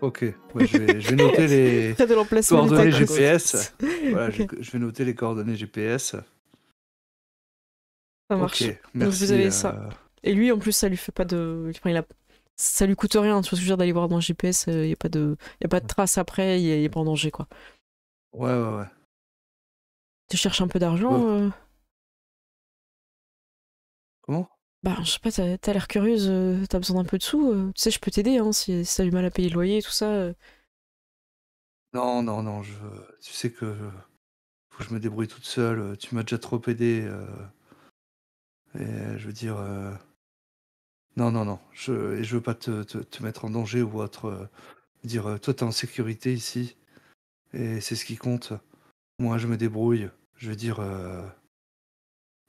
Ok, je, vais, noter les coordonnées GPS. je, vais noter les coordonnées GPS. Ça marche. merci, vous euh, Et lui, en plus, ça lui fait pas de. il a... Ça lui coûte rien, tu vois ce je dire, d'aller voir dans GPS, il euh, n'y a, pas de... traces a pas de après, il n'est pas en danger, quoi. Ouais, ouais, ouais. Tu cherches un peu d'argent euh Comment bah, je sais pas, t'as, l'air curieuse, euh, t'as besoin d'un peu de sous. Euh. tu sais, je peux t'aider hein, si, t'as du mal à payer le loyer et tout ça. Euh. Non, non, non, je... tu sais que je me débrouille toute seule. Tu m'as déjà trop aidé. et je veux dire, non, non, non. Je, et je veux pas te, te- mettre en danger ou être dire, toi, t'es en sécurité ici. Et c'est ce qui compte. Moi, je me débrouille. Je veux dire,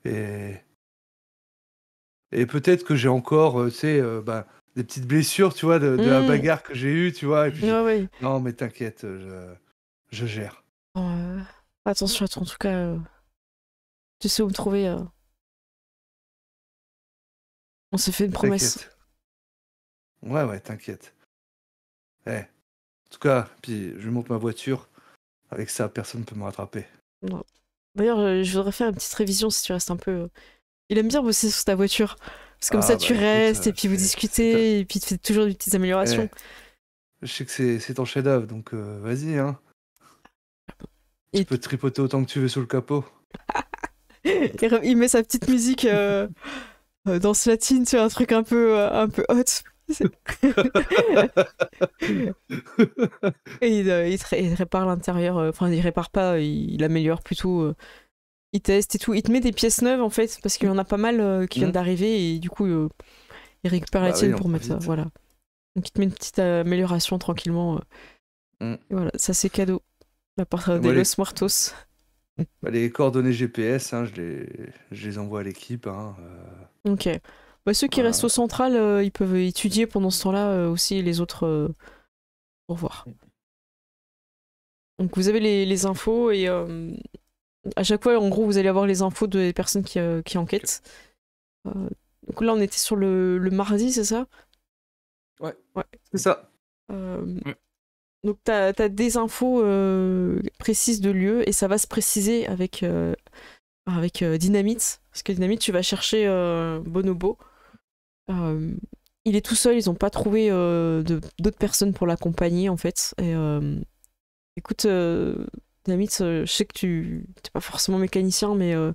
et et peut-être que j'ai encore, euh, tu euh, bah, des petites blessures, tu vois, de, la mmh. bagarre que j'ai eue, tu vois. Non, mais t'inquiète, je, je gère. Euh, attention, en tout cas, euh, tu sais où me trouver. On s'est fait une promesse. Ouais, ouais, t'inquiète. Eh. En tout cas, puis je monte ma voiture. Avec ça, personne ne peut me rattraper. D'ailleurs, je voudrais faire une petite révision si tu restes un peu il aime bien bosser sur ta voiture. c'est comme ah ça, bah, tu restes et euh, puis vous discutez et puis tu fais toujours des petites améliorations. Eh. je sais que c'est ton chef-d'œuvre, donc euh, vas-y. Hein. Tu peux tripoter autant que tu veux sous le capot. il met sa petite musique euh, dans danse latine, tu vois, un truc un peu, un peu hot. il, répare l'intérieur, enfin il répare pas, il, il améliore plutôt il teste et tout. Il te met des pièces neuves en fait, parce qu'il y en a pas mal euh, qui viennent mmh. d'arriver et du coup, euh, il récupère bah la tienne pour mettre ça. Voilà. Donc il te met une petite euh, amélioration tranquillement. Mmh. voilà, ça c'est cadeau. La part bah des Los Muertos. Bah, les coordonnées GPS, hein, je, les... je, les, envoie à l'équipe. Hein, ok. Bah, ceux qui restent au central, ils peuvent étudier pendant ce temps-là aussi les autres pour voir. Mmh. Donc vous avez les, les infos et à chaque fois, en gros, vous allez avoir les infos des personnes qui, euh, enquêtent. Euh, donc là, on était sur le, mardi, c'est ça Ouais. C'est ça. Euh, donc, tu as, des infos précises de lieu et ça va se préciser avec, avec Dynamite. Parce que Dynamite, tu vas chercher Bonobo. il est tout seul, ils n'ont pas trouvé d'autres personnes pour l'accompagner, en fait. écoute Damit, euh, je sais que tu t'es pas forcément mécanicien, mais euh,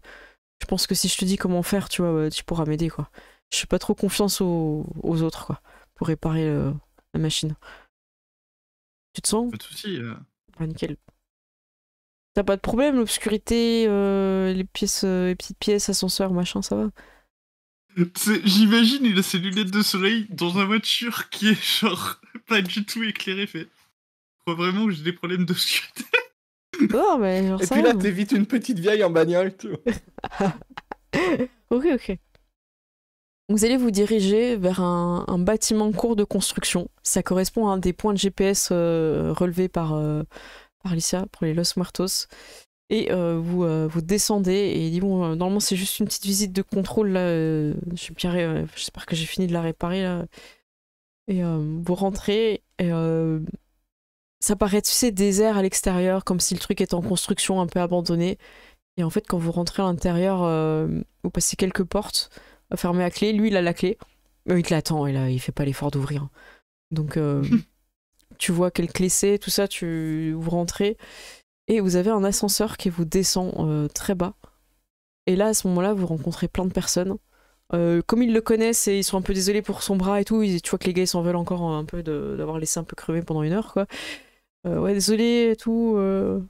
je pense que si je te dis comment faire, tu vois, tu pourras m'aider, quoi. Je fais pas trop confiance aux, autres, quoi, pour réparer euh, la machine. Tu te sens Pas de soucis. Euh... Ah, nickel. T'as pas de problème, l'obscurité, les pièces, les petites pièces, ascenseur, machin, ça va J'imagine, une a de soleil dans une voiture qui est genre pas du tout éclairée, fait. Je crois vraiment que j'ai des problèmes d'obscurité. mais genre Et puis là, t'es t'évites une petite vieille en bagnole, tu vois. ok, ok. Vous allez vous diriger vers un, un, bâtiment court de construction. Ça correspond à un des points de GPS euh, relevés par, euh, par Alicia pour les Los Muertos. Et euh, vous, vous descendez et dit bon, normalement c'est juste une petite visite de contrôle là. J'espère que j'ai fini de la réparer là. Et vous rentrez et ça paraît, tu sais, désert à l'extérieur, comme si le truc était en construction, un peu abandonné. Et en fait, quand vous rentrez à l'intérieur, euh, vous passez quelques portes euh, fermées à clé. Lui, il a la clé. mais euh, il te l'attend, Et là, il fait pas l'effort d'ouvrir. Donc, tu vois quelle clé c'est, tout ça, tu, vous rentrez. Et vous avez un ascenseur qui vous descend très bas. Et là, à ce moment-là, vous rencontrez plein de personnes. comme ils le connaissent et ils sont un peu désolés pour son bras et tout, ils, tu vois que les gars ils s'en veulent encore un peu d'avoir laissé un peu crever pendant une heure quoi. Euh, ouais, désolé et tout. Euh.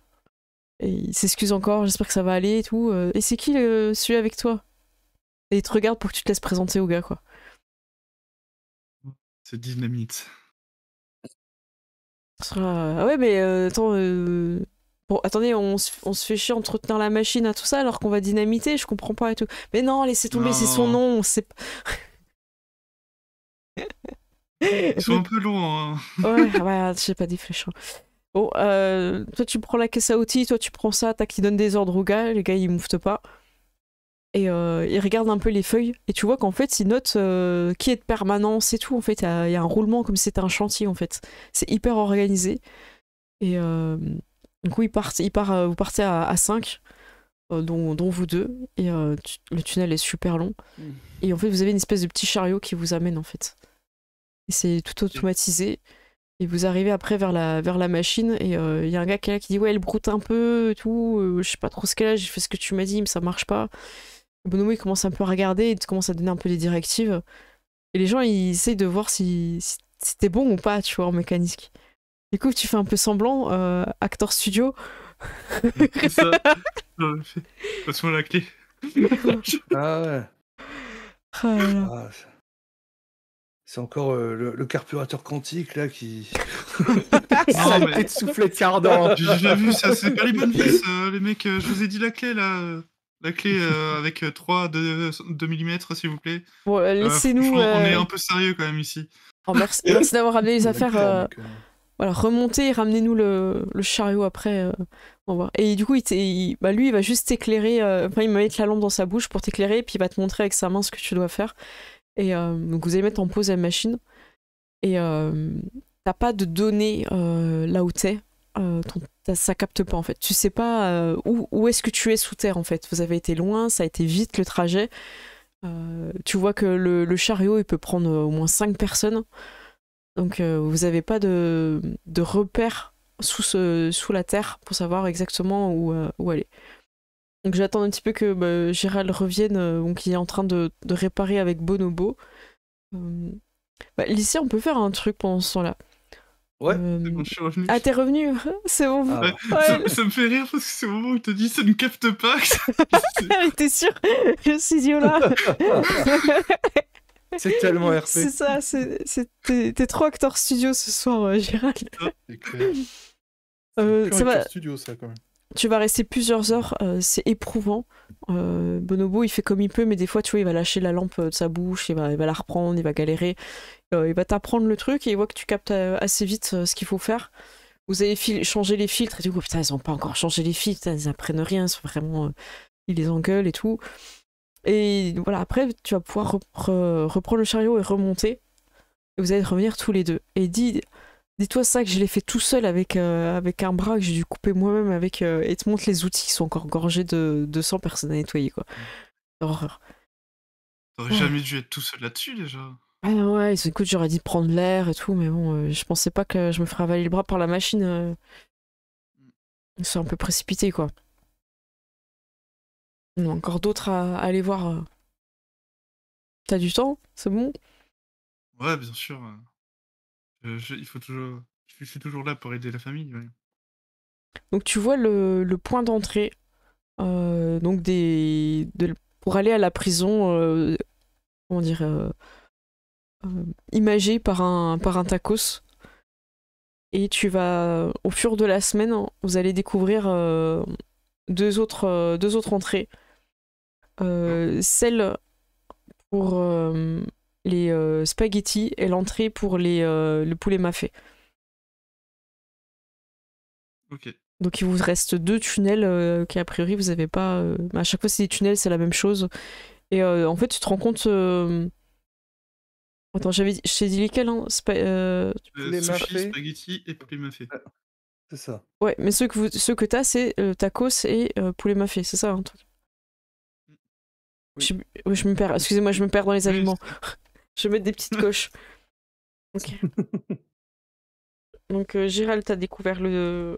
Et il s'excuse encore, j'espère que ça va aller et tout. Euh. et c'est qui le, celui avec toi Et il te regarde pour que tu te laisses présenter au gars, quoi. C'est Dynamite. Ah ouais, mais attends. Bon, attendez, on, on se fait chier entretenir la machine à tout ça alors qu'on va dynamiter, je comprends pas et tout. Mais non, laissez tomber, c'est son nom, c'est pas. Ils sont un peu loin hein. ouais, ouais, ah bah, j'ai pas des flèches. Hein. Euh, toi tu prends la caisse à outils, toi tu prends ça, t'as qui donne des ordres aux gars, les gars ils mouvent pas. Et euh, ils regardent un peu les feuilles, et tu vois qu'en fait ils notent euh, qui est de permanence et tout. En fait, il y, a un roulement comme si c'était un chantier en fait. C'est hyper organisé. Et du coup, ils partent, ils partent, vous partez à, à 5, dont, dont, vous deux, et le tunnel est super long. Mmh. Et en fait, vous avez une espèce de petit chariot qui vous amène en fait. Et c'est tout automatisé. Et vous arrivez après vers la, vers la machine et il euh, y a un gars qui est là qui dit ouais elle broute un peu tout, euh, je sais pas trop ce qu'elle a, j'ai fait ce que tu m'as dit mais ça marche pas. Le il commence un peu à regarder, il commence à donner un peu des directives. Et les gens ils essayent de voir si, c'était bon ou pas, tu vois, en mécanique. Du coup tu fais un peu semblant, euh, acteur studio. ça. Passe-moi la clé. ah ouais. Ah, ah c'est encore euh, le, carburateur quantique là qui. ça a été soufflé de cardan J'ai vu ça, c'est pas les bonnes vis, euh, les mecs. Euh, je vous ai dit la clé là. La clé avec 3, 2, mm, s'il vous plaît. Bon, laissez-nous. On est un peu sérieux quand même ici. Oh, merci, d'avoir ramené les affaires. Voilà, remontez et ramenez-nous le, chariot après. on va voir. Et du coup, il bah, lui, il va juste t'éclairer. il va mettre la lampe dans sa bouche pour t'éclairer, puis il va te montrer avec sa main ce que tu dois faire. Et euh, donc vous allez mettre en pause la machine. Et euh, t'as pas de données euh, là où t'es. Euh, ça, capte pas en fait. Tu sais pas où, où est-ce que tu es sous terre en fait. Vous avez été loin, ça a été vite le trajet. tu vois que le, chariot il peut prendre au moins 5 personnes. Donc vous avez pas de, de repère sous, ce, sous la terre pour savoir exactement où, où aller. Donc j'attends un petit peu que bah, Gérald revienne, euh, donc il est en train de, réparer avec Bonobo. Euh... Bah, on peut faire un truc pendant ce temps-là. Ouais, euh, je suis revenu. Ah, t'es revenu C'est bon. Ah, ça, me fait rire parce que c'est au moment où il te dit ça ne capte pas. t'es sûr Je suis là C'est tellement RP. C'est ça, t'es trop acteur studio ce soir, euh, Gérald. Ah, c'est clair. Euh, ça studio, ça, quand même. Tu vas rester plusieurs heures, euh, c'est éprouvant. Euh, Bonobo, il fait comme il peut, mais des fois, tu vois, il va lâcher la lampe euh, de sa bouche, il va, il va la reprendre, il va galérer. il va t'apprendre le truc et il voit que tu captes assez vite ce qu'il faut faire. Vous avez changer les filtres et du coup, putain, ils n'ont pas encore changé les filtres, ils apprennent rien, ils vraiment. ils les engueulent et tout. Et voilà, après, tu vas pouvoir reprendre le chariot et remonter. Et vous allez revenir tous les deux. Et dit Dis-toi ça que je l'ai fait tout seul avec, euh, avec un bras que j'ai dû couper moi-même avec. Euh, et te montre les outils qui sont encore gorgés de, de sang, personne à nettoyer quoi. Horreur. T'aurais jamais ah. dû être tout seul là-dessus déjà. Ah ouais, écoute, j'aurais dit prendre l'air et tout, mais bon, euh, je pensais pas que je me ferais avaler le bras par la machine. Mm. C'est un peu précipité quoi. On a encore d'autres à, aller voir. T'as du temps C'est bon Ouais, bien sûr. Euh, je, il faut toujours, je, suis toujours là pour aider la famille. Donc tu vois le, le point d'entrée euh, donc des, pour aller à la prison, euh, comment dire, euh, imagée par un, par un tacos. Et tu vas, au fur de la semaine, vous allez découvrir deux, autres, deux autres entrées. celle pour les euh, spaghettis et l'entrée pour les, euh, le poulet mafé. Ok. Donc il vous reste deux tunnels euh, qui, a priori vous n'avez pas. à chaque fois c'est des tunnels, c'est la même chose. Et en fait tu te rends compte. Attends, j'avais dit... je t'ai dit lesquels hein et poulet maffé. C'est ça. Ouais, mais ceux que, vous... ceux que t'as c'est tacos et poulet mafé, c'est ça hein, oui. Mm. je, me perds. Excusez-moi, je me perds dans les aliments. Je vais mettre des petites coches. Ok. Donc, euh, Gérald, t'as découvert le...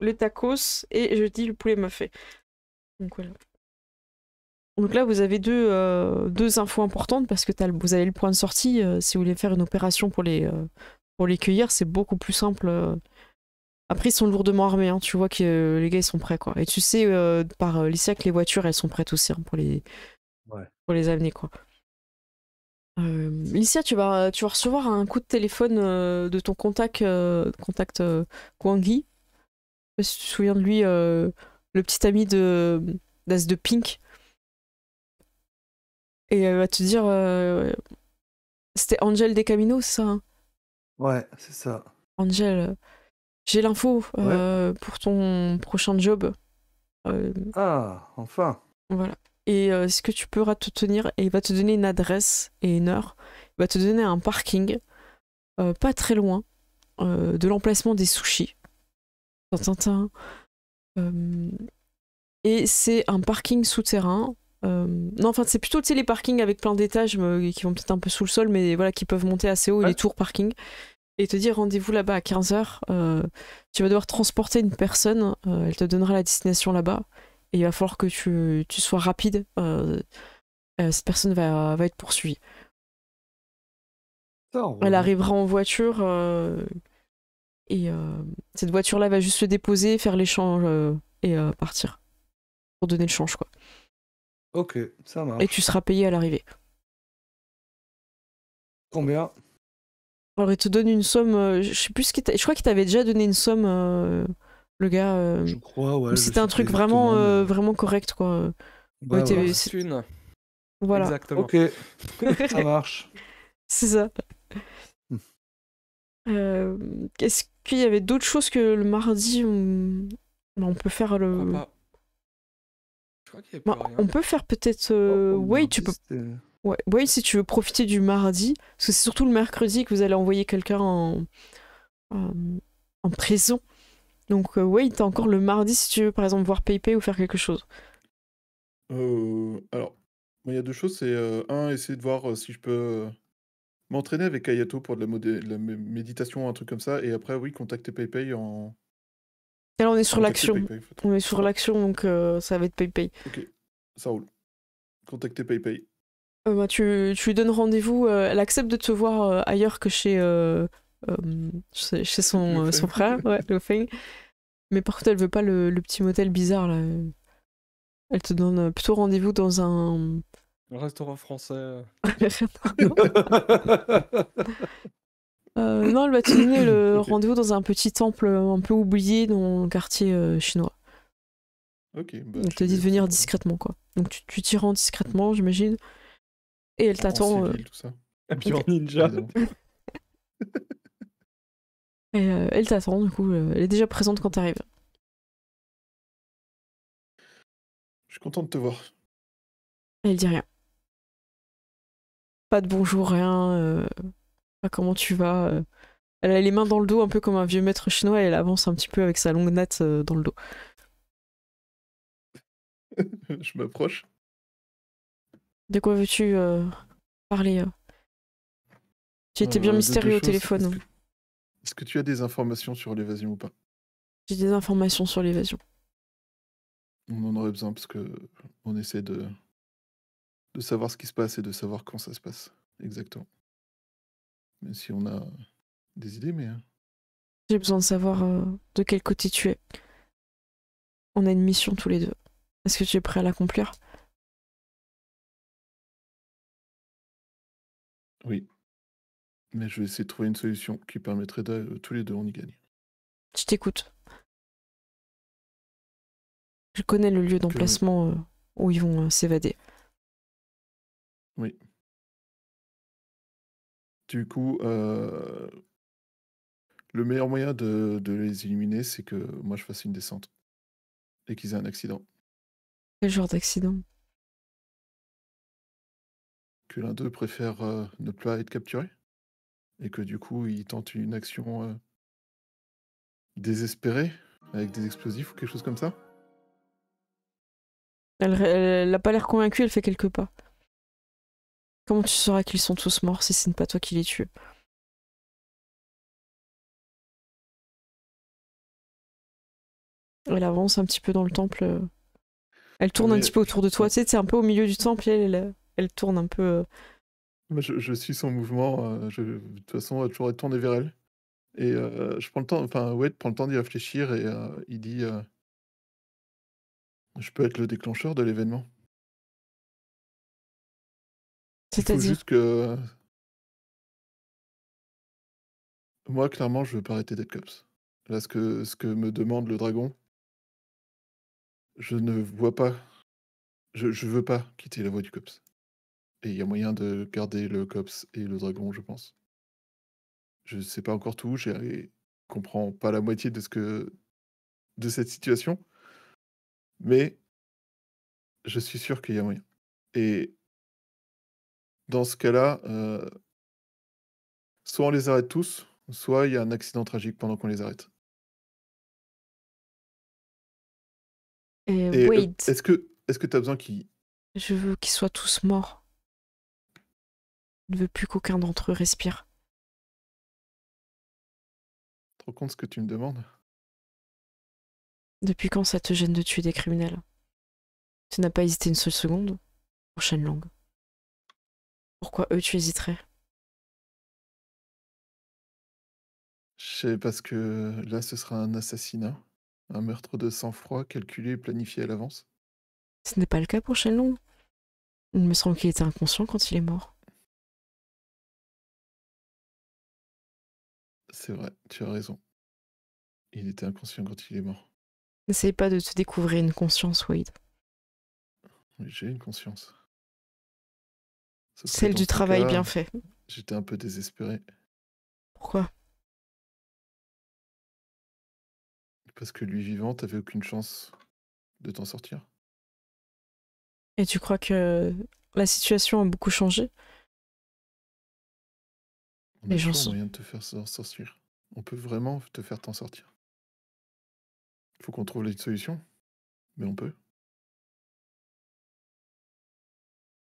le tacos et je dis le poulet fait. Donc, voilà. Donc là, vous avez deux, euh, deux infos importantes parce que vous avez le point de sortie. Euh, si vous voulez faire une opération pour les, pour les cueillir, c'est beaucoup plus simple. Après, ils sont lourdement armés. Hein. tu vois que les gars, ils sont prêts. quoi. Et tu sais, par les que les voitures, elles sont prêtes aussi hein, pour, les, pour les amener. quoi. Euh, Licia, tu vas, recevoir un coup de téléphone euh, de ton contact, euh, contact Guangui. Euh, tu te souviens de lui, le petit ami de d'As de Pink. Et elle va te dire. C'était Angel de Caminos, ça hein Ouais, c'est ça. Angel, j'ai l'info pour ton prochain job. ah, enfin Voilà et euh, ce que tu pourras te tenir et il va te donner une adresse et une heure. Il va te donner un parking euh, pas très loin euh, de l'emplacement des sushis. et c'est un parking souterrain. non, enfin, c'est plutôt les parkings avec plein d'étages qui vont peut-être un peu sous le sol, mais voilà, qui peuvent monter assez haut, les tours parking. Et te dire rendez-vous là-bas à 15h. tu vas devoir transporter une personne, elle te donnera la destination là-bas il va falloir que tu, sois rapide. Euh, euh, cette personne va, être poursuivie. Elle arrivera en voiture euh, et cette voiture-là va juste se déposer, faire l'échange et partir pour donner le change quoi. Ok, ça marche. Et tu seras payé à l'arrivée. Combien Alors il te donne une somme, je sais plus je crois qu'il t'avait déjà donné une somme le gars. Euh, je crois, C'était un truc vraiment, euh, vraiment correct, quoi. Bah, c'est une. Voilà. Exactement. Ok. ça marche. C'est ça. Hmm. Euh, est-ce qu'il y avait d'autres choses que le mardi on, ben, on peut faire le. y ben, on peut faire peut-être. Oh, oui tu peux. Ouais, si tu veux profiter du mardi, parce que c'est surtout le mercredi que vous allez envoyer quelqu'un en, en prison. Donc euh, oui, t'as encore le mardi si tu veux par exemple voir PayPay ou faire quelque chose. Euh, alors, il y a deux choses. C'est euh, un, essayer de voir si je peux m'entraîner avec Ayato pour de la, méditation méditation, un truc comme ça, et après, oui, contacter PayPay en. Et là, on est sur l'action. On est sur l'action, donc ça va être PayPay. Ok, ça roule. Contacter PayPay. bah, tu, tu, lui donnes rendez-vous. elle accepte de te voir ailleurs que chez euh, chez son, euh, son frère, le Feng. Mais par contre, elle veut pas le, le, petit motel bizarre là. Elle te donne euh, plutôt rendez-vous dans un. restaurant français. non, non, elle va te donner le rendez-vous dans un petit temple un peu oublié dans le quartier chinois. Ok. Bah, elle te dit de venir discrètement quoi. Donc tu, t'y rends discrètement, j'imagine. Et elle t'attend. ça. Et ninja. Euh, elle t'attend, du coup, euh, elle est déjà présente quand t'arrives. Je suis content de te voir. Elle dit rien. Pas de bonjour, rien. Euh, pas comment tu vas. Elle a les mains dans le dos, un peu comme un vieux maître chinois, et elle avance un petit peu avec sa longue natte dans le dos. Je m'approche. De quoi veux-tu parler Tu étais bien mystérieux au téléphone. Hein. Est-ce que tu as des informations sur l'évasion ou pas J'ai des informations sur l'évasion. On en aurait besoin parce que on essaie de, de savoir ce qui se passe et de savoir quand ça se passe exactement. Même si on a des idées, mais. Hein. J'ai besoin de savoir euh, de quel côté tu es. On a une mission tous les deux. Est-ce que tu es prêt à l'accomplir Oui. Mais je vais essayer de trouver une solution qui permettrait de euh, tous les deux on y gagne. Je t'écoute. Je connais le lieu d'emplacement euh, où ils vont euh, s'évader. Oui. Du coup, le meilleur moyen de, les éliminer, c'est que moi je fasse une descente et qu'ils aient un accident. Quel genre d'accident Que l'un d'eux préfère ne pas être capturé et que du coup il tente une action euh, désespérée avec des explosifs ou quelque chose comme ça Elle n'a pas l'air convaincue, elle fait quelques pas. Comment tu sauras qu'ils sont tous morts si ce n'est pas toi qui les tues Elle avance un petit peu dans le temple. Euh. Elle tourne un petit peu autour de toi. Tu sais, c'est un peu au milieu du temple. elle tourne un peu euh, je, suis son mouvement. Euh, de toute façon, euh, toujours être tourné vers elle. Et euh, je prends le temps, enfin, Wade prend le temps d'y réfléchir et il dit Je peux être le déclencheur de l'événement. C'est-à-dire juste que. Moi, clairement, je veux pas arrêter d'être Cops. Là, ce que, ce que me demande le dragon, je ne vois pas. Je, ne veux pas quitter la voie du Cops. Et il y a moyen de garder le cops et le dragon, je pense. Je ne sais pas encore tout, je comprends pas la moitié de ce que de cette situation, mais je suis sûr qu'il y a moyen. Et dans ce cas-là, euh, soit on les arrête tous, soit il y a un accident tragique pendant qu'on les arrête. Euh, euh, est-ce que est-ce que tu as besoin qu'ils. Je veux qu'ils soient tous morts ne veux plus qu'aucun d'entre eux respire. Trop compte ce que tu me demandes Depuis quand ça te gêne de tuer des criminels Tu n'as pas hésité une seule seconde pour Shenlong. Pourquoi eux tu hésiterais C'est parce que là ce sera un assassinat, un meurtre de sang-froid calculé et planifié à l'avance. Ce n'est pas le cas pour Shenlong. Il me semble qu'il était inconscient quand il est mort. C'est vrai, tu as raison. Il était inconscient quand il est mort. N'essaye pas de te découvrir une conscience, Wade. j'ai une conscience. Celle du travail bien fait. J'étais un peu désespéré. Pourquoi Parce que lui vivant, t'avais aucune chance de t'en sortir. Et tu crois que la situation a beaucoup changé on Les moyen de te faire sortir. On peut vraiment te faire t'en sortir. Il faut qu'on trouve les solutions, mais on peut.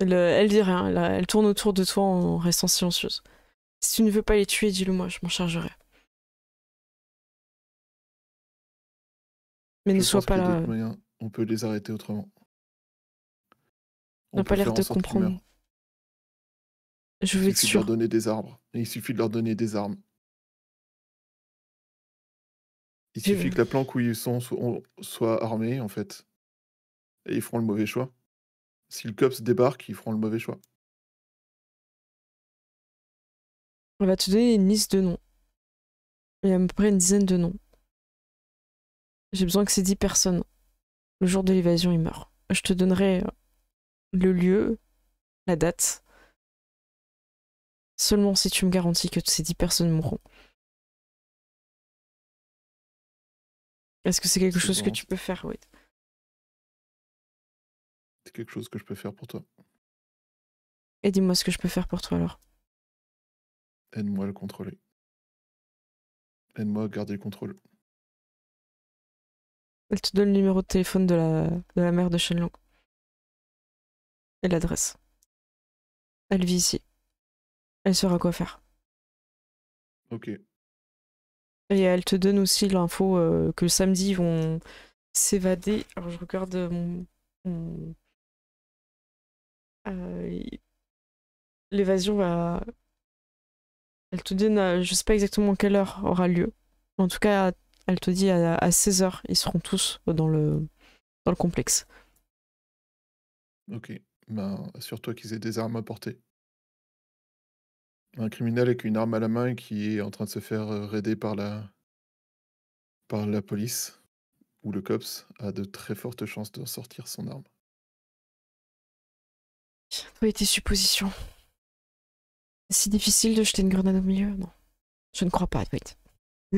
Elle, dit rien, elle, tourne autour de toi en restant silencieuse. Si tu ne veux pas les tuer, dis-le moi, je m'en chargerai. Mais ne sois pas là. Euh, on peut les arrêter autrement. On n'a pas l'air de comprendre. Il suffit de leur donner des arbres. Il suffit de leur donner des armes. Il suffit que la planque où ils sont soit, armée, en fait. Et ils feront le mauvais choix. Si le COPS débarque, ils feront le mauvais choix. On va te donner une liste de noms. Il y a à peu près une dizaine de noms. J'ai besoin que ces dix personnes, le jour de l'évasion, ils meurent. Je te donnerai euh, le lieu, la date, Seulement si tu me garantis que ces dix personnes mourront. Est-ce que c'est quelque chose que tu peux faire, Wade C'est quelque chose que je peux faire pour toi. Et dis-moi ce que je peux faire pour toi alors. Aide-moi à le contrôler. Aide-moi à garder le contrôle. Elle te donne le numéro de téléphone de la, de la mère de Shenlong. Et l'adresse. Elle vit ici elle saura quoi faire. Ok. Et elle te donne aussi l'info euh, que le samedi, ils vont s'évader. Alors, je regarde mon. Euh, l'évasion va. Elle te donne, je euh, je sais pas exactement quelle heure aura lieu. En tout cas, elle te dit à, 16h, ils seront tous dans le, dans le complexe. Ok. Ben, toi qu'ils aient des armes à porter un criminel avec une arme à la main qui est en train de se faire euh, raider par la, par la police ou le COPS a de très fortes chances de sortir son arme. Quelles tes suppositions Si difficile de jeter une grenade au milieu Non. Je ne crois pas, Dwight.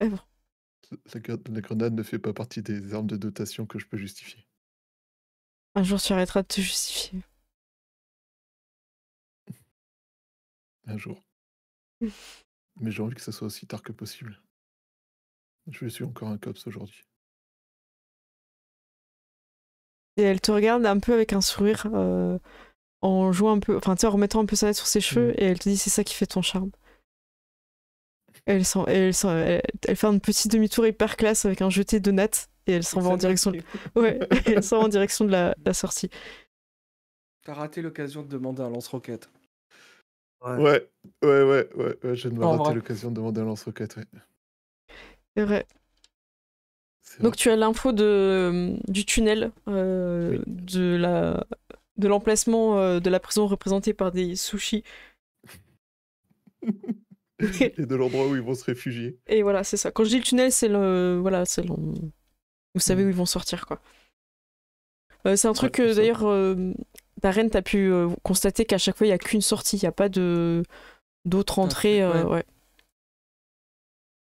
Mais bon. La, la grenade ne fait pas partie des armes de dotation que je peux justifier. Un jour, tu arrêteras de te justifier. un jour. Mais j'ai envie que ça soit aussi tard que possible. Je suis encore un cops aujourd'hui. Et elle te regarde un peu avec un sourire, euh, en jouant un peu, enfin en remettant un peu sa tête sur ses cheveux, mm. et elle te dit c'est ça qui fait ton charme. Elle, elle, fait un petit demi-tour hyper classe avec un jeté de natte et elle s'en va en direction. De... Ouais, elle s'en en direction de la, la sortie. T'as raté l'occasion de demander un lance-roquette. Ouais, ouais, ouais, ouais, je ne l'occasion de demander un lance-roquette, C'est vrai. Donc tu as l'info de, du tunnel, euh, de la de l'emplacement euh, de la prison représentée par des sushis. Et de l'endroit où ils vont se réfugier. Et voilà, c'est ça. Quand je dis le tunnel, c'est le voilà, c'est le- Vous savez mm. où ils vont sortir quoi. Euh, c'est un truc que, d'ailleurs T'as reine tu pu euh, constater qu'à chaque fois, il n'y a qu'une sortie, il n'y a pas de d'autres entrées. Euh, ouais.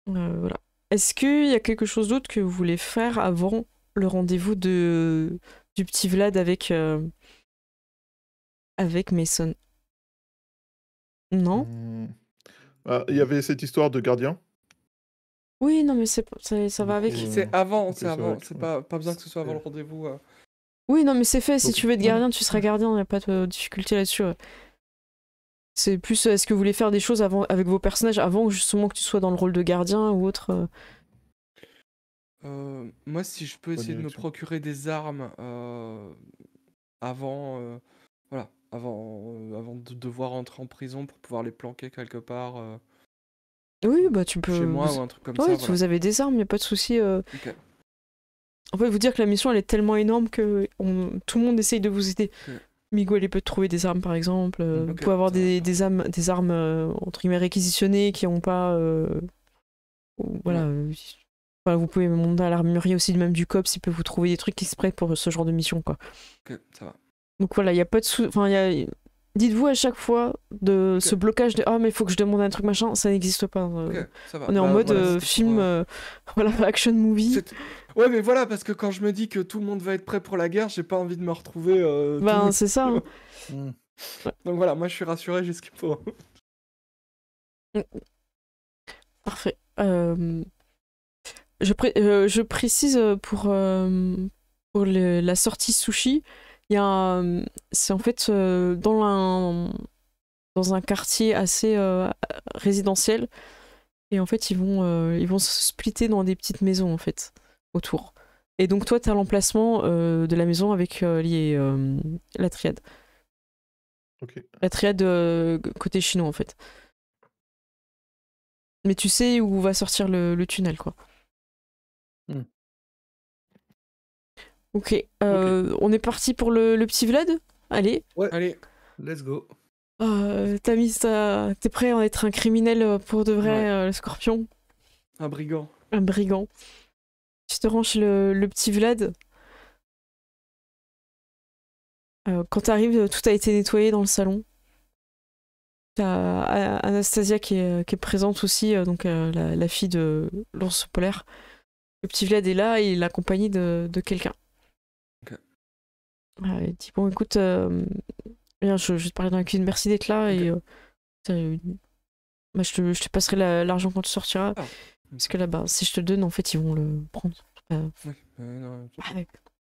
Euh, voilà. Est-ce qu'il y a quelque chose d'autre que vous voulez faire avant le rendez-vous de du petit Vlad avec avec Mason Non. Mmh. Ah, il y avait cette histoire de gardien. Oui, non, mais c'est ça, ça va avec. C'est avant, c'est avant. C'est pas besoin que ce soit avant le rendez-vous. Oui, non, mais c'est fait. si tu veux être gardien, tu seras gardien. Il n'y a pas de difficulté là-dessus. C'est plus euh, est-ce que vous voulez faire des choses avant, avec vos personnages avant justement que tu sois dans le rôle de gardien ou autre euh? Euh, Moi, si je peux essayer de me procurer des armes avant, voilà, avant, avant de devoir entrer en prison pour pouvoir les planquer quelque part. oui, bah tu peux. Chez moi ou un truc comme ça. Voilà. Vous avez des armes, il n'y a pas de souci. On peut vous dire que la mission elle est tellement énorme que tout le monde essaye de vous aider. Miguel il peut trouver des armes par exemple. vous euh, pouvez avoir des, armes, des armes euh, entre guillemets réquisitionnées qui n'ont pas. Euh, voilà. vous pouvez monter à l'armurerie aussi, même du COPS, s'il peut vous trouver des trucs qui se prêtent pour ce genre de mission. Quoi. ça va. Donc voilà, il n'y a pas de soucis dites-vous à chaque fois de ce blocage de ah oh, mais il faut que je demande un truc machin ça n'existe pas euh. on est en bah, mode euh, film euh, voilà action movie ouais mais voilà parce que quand je me dis que tout le monde va être prêt pour la guerre j'ai pas envie de me retrouver ben c'est ça hmm. donc voilà moi je suis rassuré jusqu'au bout. Mm. parfait je, je précise pour la sortie sushi il y a, euh, c'est en fait euh, dans un dans un quartier assez euh, résidentiel et en fait ils vont ils vont se splitter dans des petites maisons en fait autour. Et donc toi tu as l'emplacement de la maison avec la triade. La triade côté chinois en fait. Mais tu sais où va sortir le tunnel quoi. Euh, ok. On est parti pour le, petit Vlad Allez. Ouais. Allez, let's go. Euh, T'as mis T'es prêt à être un criminel euh, pour de vrai, le scorpion Un brigand. Un brigand. Tu te rends chez le, petit Vlad. quand arrives, tout a été nettoyé dans le salon. T'as Anastasia qui est, présente aussi, donc la, fille de l'ours polaire. Le petit Vlad est là et il est de quelqu'un. Bah, bon écoute, euh, je, vais te parler dans la cuisine, merci d'être là et euh, euh, bah, je, te, je, te, passerai l'argent quand tu sortiras. Ah. Parce que là-bas, si je te donne, en fait, ils vont le prendre. Bah, ah,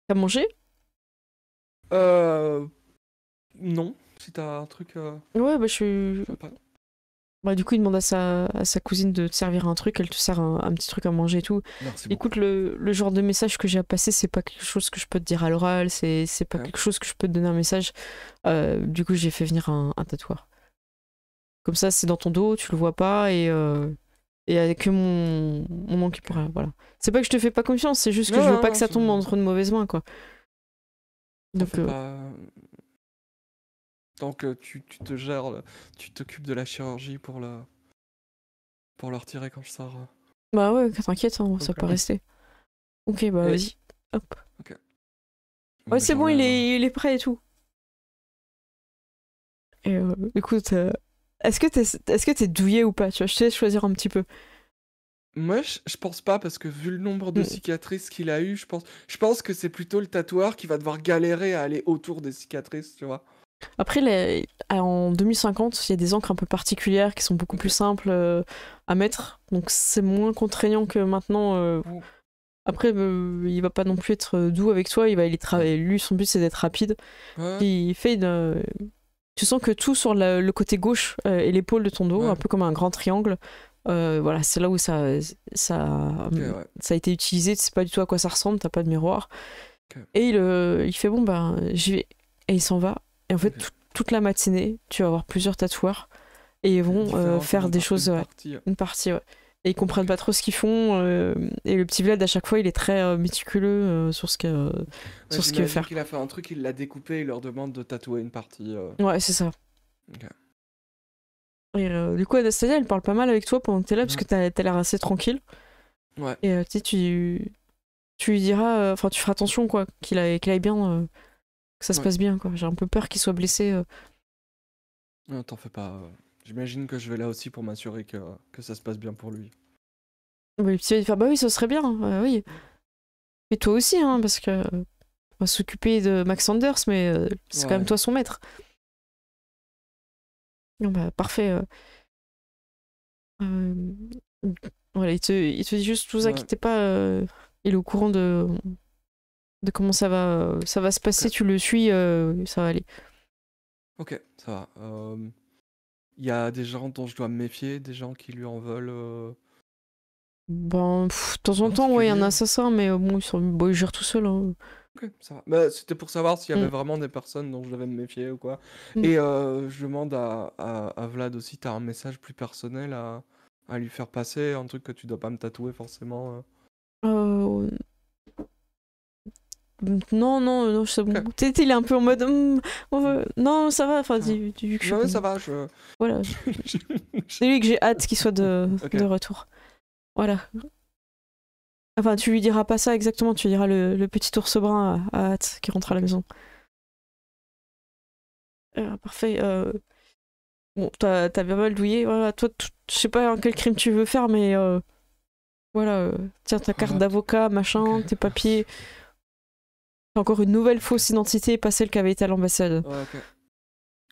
t'as mangé Euh. Non, si t'as un truc. Ouais, bah je suis. Bah, du coup, il demande à sa, cousine de te servir un truc, elle te sert un, petit truc à manger et tout. Écoute, le, genre de message que j'ai à passer, c'est pas quelque chose que je peux te dire à l'oral, c'est pas quelque chose que je peux te donner un message. Euh, du coup, j'ai fait venir un, un, tatoueur. Comme ça, c'est dans ton dos, tu le vois pas et. Euh, avec mon, mon nom qui pourrait. Voilà. C'est pas que je te fais pas confiance, c'est juste que je veux pas que ça tombe entre de mauvaises mains, quoi. Donc. Tant que tu, te gères, tu t'occupes de la chirurgie pour le pour le retirer quand je sors. Euh. Bah ouais, t'inquiète, hein, ça peut rester. Ok, bah vas-y. Hop. Ouais, c'est bon, il est, il est prêt et tout. Euh, écoute, euh, est-ce que t'es est-ce que t'es douillé ou pas Tu je sais choisir un petit peu. Moi, je, pense pas parce que vu le nombre de mm. cicatrices qu'il a eu, je pense, je pense que c'est plutôt le tatoueur qui va devoir galérer à aller autour des cicatrices, tu vois. Après, en 2050, il y a des encres un peu particulières qui sont beaucoup plus simples euh, à mettre. Donc c'est moins contraignant que maintenant. Euh, après, euh, il va pas non plus être doux avec toi. Il va Lui, son but, c'est d'être rapide. Il fait une... Tu sens que tout sur le côté gauche et l'épaule de ton dos, un peu comme un grand triangle, voilà, c'est là où ça, ça, ça a été utilisé. Tu sais pas du tout à quoi ça ressemble, t'as pas de miroir. Et il, il fait bon, ben, j'y vais. Et il s'en va. Et en fait, toute la matinée, tu vas avoir plusieurs tatoueurs et ils vont euh, faire des choses. Une partie, ouais. Et ils comprennent pas trop ce qu'ils font. Euh, et le petit Vlad, à chaque fois, il est très euh, méticuleux sur ce qu'il ce veut faire. il a fait un truc, il l'a découpé, il leur demande de tatouer une partie. Ouais, c'est ça. du coup, Anastasia, elle parle pas mal avec toi pendant que t'es là, parce mhm. que t'as as, l'air assez tranquille. Ouais. Et tu tu lui diras, enfin, tu feras attention, quoi, qu'il aille bien que ça se passe bien. J'ai un peu peur qu'il soit blessé. Euh. Non, t'en fais pas. J'imagine que je vais là aussi pour m'assurer que, que ça se passe bien pour lui. Oui, bah oui, ça serait bien, hein. bah oui. Et toi aussi, hein, parce que on va s'occuper de Max Anders mais euh, c'est quand même toi son maître. Non, bah parfait. Euh. Voilà, il te, il te dit juste, vous inquiétez pas, il est au courant de de comment ça va, euh, ça va se passer. Tu le suis, euh, ça va aller. Ok, ça va. Il euh, y a des gens dont je dois me méfier, des gens qui lui en veulent. bon de temps en temps, ouais, il y a un assassin, mais bon, ils, gère tout seul. Hein. Ok, ça va. Bah, c'était pour savoir s'il y avait mm. vraiment des personnes dont je devais me méfier ou quoi. Mm. Et je demande à, à, Vlad aussi, t'as un message plus personnel à, à, lui faire passer, un truc que tu dois pas me tatouer forcément. Euh, non, non, euh, non, c'est bon. il est un peu en mode, hum, non, ça va. Enfin, du, ah. ça va. Je... Voilà. c'est lui que j'ai hâte qu'il soit de, de retour. Voilà. Enfin, tu lui diras pas ça exactement. Tu lui diras le, petit ours brun à, hâte qui rentre à la maison. Euh, parfait. Euh... Bon, t'as bien mal douillé. toi, je sais pas quel crime tu veux faire, mais euh, voilà. Tiens, ta carte d'avocat, machin, tes papiers encore une nouvelle fausse identité, pas celle qui été à l'ambassade.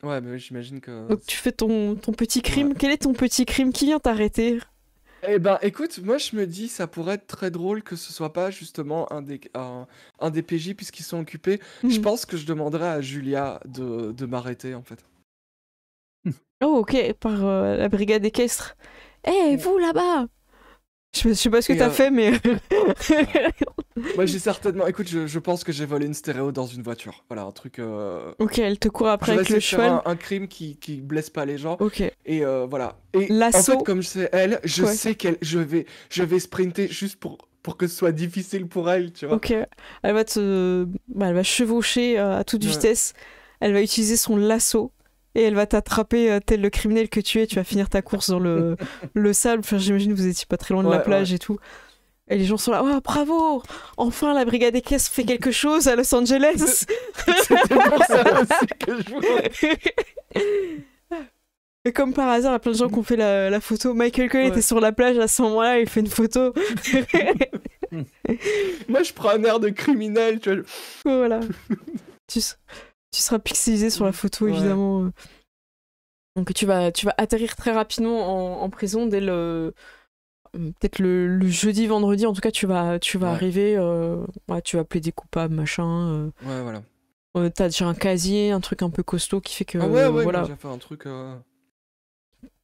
Ouais, mais j'imagine que. Donc tu fais ton, ton petit crime. Quel est ton petit crime Qui vient t'arrêter eh ben, écoute, moi je me dis, ça pourrait être très drôle que ce soit pas justement un des, un, PJ puisqu'ils sont occupés. Hmm. Je pense que je demanderai à Julia de, de m'arrêter en fait. Hmm. Oh, ok, par euh, la brigade équestre. Eh, vous là-bas je sais pas ce que t'as as euh, fait, mais. Moi, j'ai certainement. Écoute, je, pense que j'ai volé une stéréo dans une voiture. Voilà, un truc. Euh, ok, elle te court après avec le cheval. Un, un, crime qui, qui blesse pas les gens. Ok. Et euh, voilà. Et en fait, comme c'est elle, je sais qu'elle. Je vais, je vais sprinter juste pour pour que ce soit difficile pour elle, tu vois. Ok. Elle va te, bah, elle va chevaucher à toute vitesse. Elle va utiliser son lasso et elle va t'attraper euh, tel le criminel que tu es. Tu vas finir ta course dans le, le sable. Enfin, j'imagine que vous étiez pas très loin de la plage et tout. Et les gens sont là, Oh, bravo Enfin, la brigade des caisses fait quelque chose à Los Angeles C'est je Et comme par hasard, il y a plein de gens qui ont fait la, la photo. Michael Cole était sur la plage à ce moment-là, il fait une photo. Moi, je prends un air de criminel, tu vois. Voilà. tu, tu seras pixelisé sur la mm. photo, évidemment. Euh. Donc tu vas, tu vas atterrir très rapidement en, en prison dès le euh, peut-être le, jeudi vendredi en tout cas tu vas tu vas arriver euh, tu vas plaider coupable machin ouais voilà t'as déjà un casier un truc un peu costaud qui fait que ah ouais, voilà déjà bah, fait un truc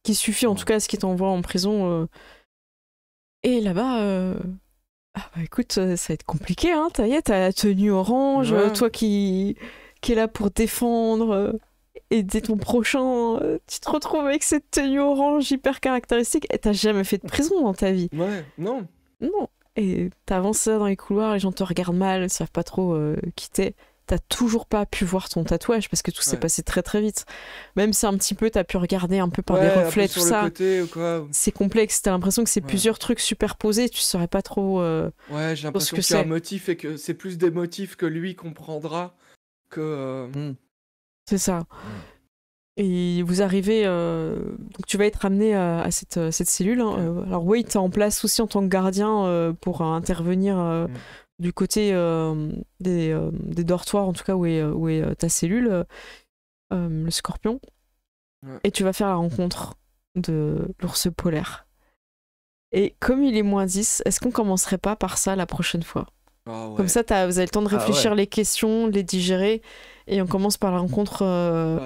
qui suffit en tout cas à ce qui t'envoie en prison et là-bas ah bah écoute ça va être compliqué hein t'as la tenue orange toi qui qui est là pour défendre euh, aider ton prochain, euh, tu te retrouves avec cette tenue orange hyper caractéristique et t'as jamais fait de prison dans ta vie. Ouais, non. Non. Et t'avances dans les couloirs, les gens te regardent mal, ils savent pas trop euh, qui t'es. T'as toujours pas pu voir ton tatouage parce que tout s'est passé très très vite. Même si un petit peu t'as pu regarder un peu par ouais, les reflets, tout ça. C'est complexe, t'as l'impression que c'est plusieurs trucs superposés, tu saurais pas trop. ouais, j'ai l'impression que, que c'est un motif et que c'est plus des motifs que lui comprendra euh, hmm. C'est ça. Hmm. Et vous arrivez. Euh, donc tu vas être amené euh, à, cette, cellule. Hein, alors Alors, Wade est en place aussi en tant que gardien pour intervenir. Hmm. Du côté des, dortoirs, en tout cas, où est, où est ta cellule, le scorpion. Et tu vas faire la rencontre de l'ours polaire. Et comme il est moins 10, est-ce qu'on commencerait pas par ça la prochaine fois ah Comme ça, as, vous avez le temps de ah réfléchir les questions, les digérer, et on commence par la rencontre euh,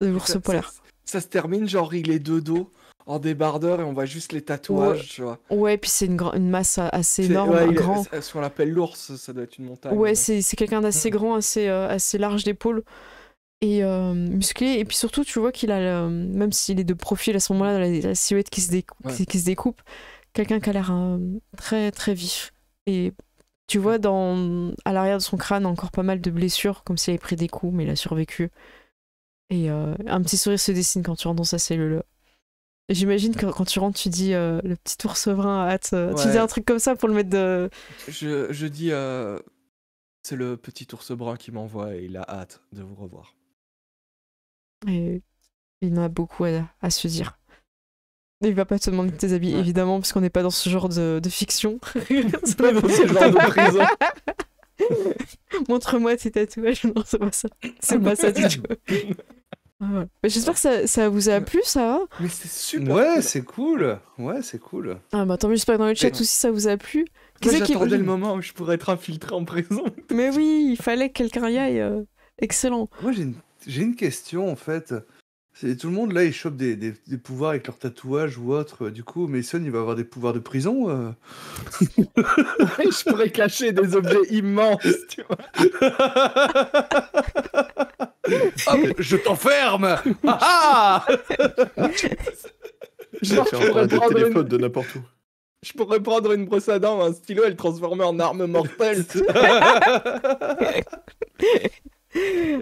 de l'ours polaire. Ça, se termine genre il est deux dos en débardeur et on voit juste les tatouages, ouais. tu vois. Ouais, puis c'est une, masse assez énorme, grand. ce qu'on appelle l'ours, ça doit être une montagne. Ouais, c'est quelqu'un d'assez mm. grand, assez, euh, assez large d'épaule et euh, musclé. Et puis surtout, tu vois qu'il a, même s'il est de profil à ce moment-là, la, silhouette qui se, découpe, qui, se découpe, quelqu'un qui a l'air très très vif et tu vois, dans, à l'arrière de son crâne, encore pas mal de blessures, comme s'il avait pris des coups, mais il a survécu. Et euh, un petit sourire se dessine quand tu rentres dans sa cellule. J'imagine que quand tu rentres, tu dis euh, le petit ours brun a euh, hâte. Tu dis un truc comme ça pour le mettre de. Je, dis c'est le petit ours brun qui m'envoie et il a hâte de vous revoir. Et il en a beaucoup à se dire. Il va pas te demander tes habits, évidemment, parce qu'on n'est pas dans ce genre de, de fiction. pas dans genre de prison. Montre-moi tes tatouages. Non, c'est pas ça. C'est pas ça du tout. Ah, j'espère que ça, vous a plu, ça. Mais c'est super. Ouais, c'est cool. Ouais, c'est cool. Ah bah tant mieux, j'espère que dans le chat aussi ça vous a plu. j'attendais le moment où je pourrais être infiltré en prison. Mais oui, il fallait que quelqu'un y aille. Euh, excellent. Moi, j'ai une... j'ai une question en fait tout le monde là, ils chopent des, pouvoirs avec leur tatouage ou autre. Euh, du coup, Mason, il va avoir des pouvoirs de prison. Euh. je pourrais cacher des objets immenses, tu vois. Ah, je t'enferme. Ah, ah! Je prendre une- de n'importe où. Je pourrais prendre une brosse à dents, un stylo et le transformer en arme mortelle.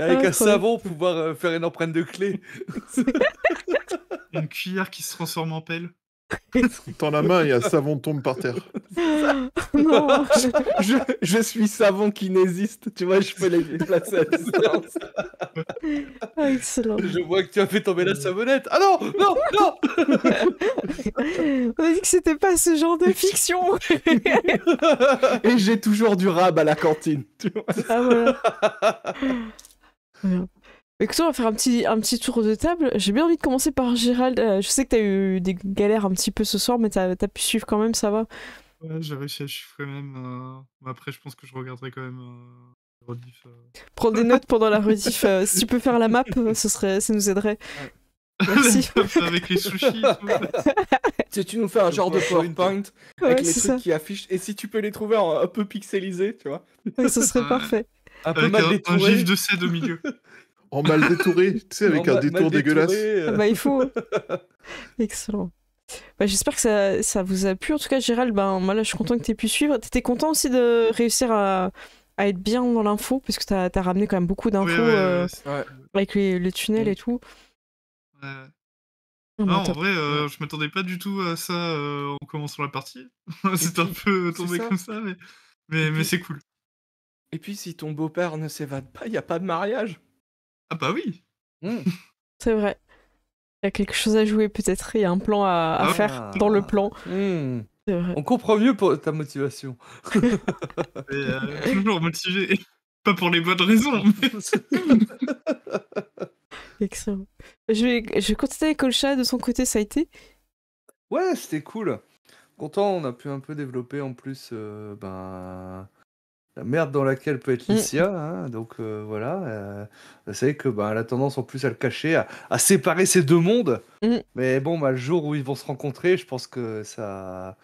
Avec un savon pouvoir euh, faire une empreinte de clé. une cuillère qui se transforme en pelle. Tends la main et un savon tombe par terre. Je, suis savon qui n'existe. tu vois, je peux les déplacer à distance. Ah, excellent. Je vois que tu as fait tomber la savonnette. Ah non, non, non On a dit que c'était pas ce genre de fiction. et j'ai toujours du rab à la cantine, tu Ah voilà. Écoute, on va faire un petit, un petit tour de table. J'ai bien envie de commencer par Gérald. Euh, je sais que tu as eu des galères un petit peu ce soir, mais t'as as pu suivre quand même, ça va Ouais, j'ai réussi à chiffrer même. Euh, après, je pense que je regarderai quand même euh... euh. Prends des notes pendant la rediff. si tu peux faire la map, ce serait, ça nous aiderait. avec les sushis. si tu nous fais un genre de PowerPoint avec les trucs qui affichent, et si tu peux les trouver un, peu pixelisés, tu vois. ce serait parfait. Un peu un, gif de C au milieu. en mal détouré, tu sais, avec un détour dégueulasse. Euh. Ah bah, il faut. Excellent. Bah, j'espère que ça, vous a plu. En tout cas, Gérald, ben, moi, là, je suis content que tu aies pu suivre. Tu étais content aussi de réussir à, être bien dans l'info, parce que tu as, ramené quand même beaucoup d'infos euh, avec le tunnel et tout. Mmh, non, en vrai, euh, je m'attendais pas du tout à ça en commençant la partie. c'est un peu tombé comme ça, mais, mais, mais c'est cool. Et puis, si ton beau-père ne s'évade pas, il n'y a pas de mariage. Ah bah oui hmm. C'est vrai. Il y a quelque chose à jouer peut-être, il y a un plan à, ah, faire ah. dans le plan. Hmm. On comprend mieux pour ta motivation. Euh, toujours motivé. Pas pour les bonnes raisons. Excellent. Je vais, je vais continuer avec de son côté, ça a été Ouais, c'était cool. Content, on a pu un peu développer en plus euh, ben, la merde dans laquelle peut être mm. Lucia, hein, donc euh, voilà, euh, c'est que bah, elle a tendance en plus à le cacher, à, séparer ces deux mondes. Mm. Mais bon, bah, le jour où ils vont se rencontrer, je pense que ça,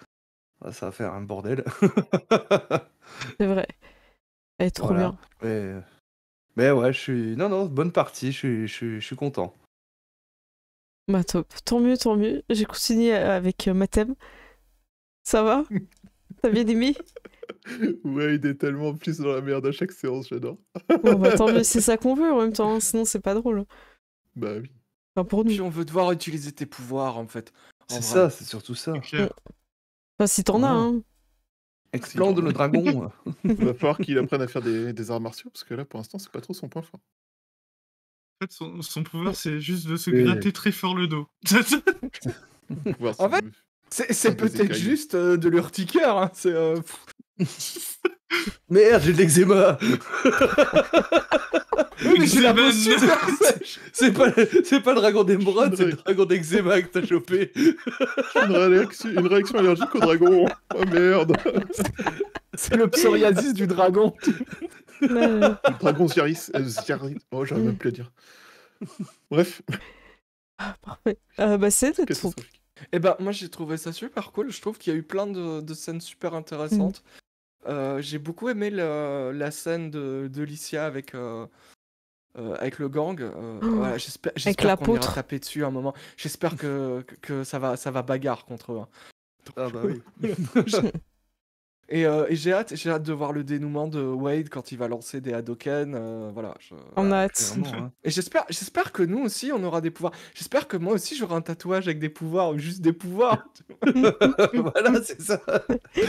ça va faire un bordel. c'est vrai. Elle est trop bien. Mais... ouais, je suis. Non, non, bonne partie, je suis, je suis, je suis content. Bah top, tant mieux, tant mieux. J'ai continué avec euh, ma thème. Ça va T'as bien aimé Ouais, il est tellement plus dans la merde à chaque séance, j'adore. Bon, bah, tant c'est ça qu'on veut en même temps, sinon c'est pas drôle. Hein. Bah oui. pour nous. on veut devoir utiliser tes pouvoirs en fait. c'est ça, c'est surtout ça. Mm. Enfin, si t'en as, hein. Explande le dragon. il va falloir qu'il apprenne à faire des, arts martiaux, parce que là, pour l'instant, c'est pas trop son point fort. En fait, son, pouvoir, c'est juste de se gratter très fort le dos. en fait, c'est peut-être juste euh, de l'urticaire. Hein, c'est. Euh, merde, j'ai de l'eczéma. la C'est pas, le dragon d'émeraude, c'est le dragon d'eczéma que t'as chopé. une, réaction, allergique au dragon. Oh merde. C'est le psoriasis du dragon. le dragon Ziaris, euh, oh, j'arrive même plus à dire. Bref. Ah, parfait. Ah, bah, c'est de eh ben, moi j'ai trouvé ça super cool. Je trouve qu'il y a eu plein de, de scènes super intéressantes. Mm. Euh, j'ai beaucoup aimé la scène de, de Licia avec, euh, euh, avec le gang. Oh, j'espère, j'espère qu'on ira taper dessus un moment. J'espère que, que, ça, va, ça va bagarre contre eux. Hein. Ah bah oui. Euh, et, j'ai hâte, j'ai hâte de voir le dénouement de Wade quand il va lancer des Hadoken. Euh, voilà. on a hâte. Hein. Et j'espère, j'espère que nous aussi on aura des pouvoirs. J'espère que moi aussi j'aurai un tatouage avec des pouvoirs, ou juste des pouvoirs. voilà, c'est ça.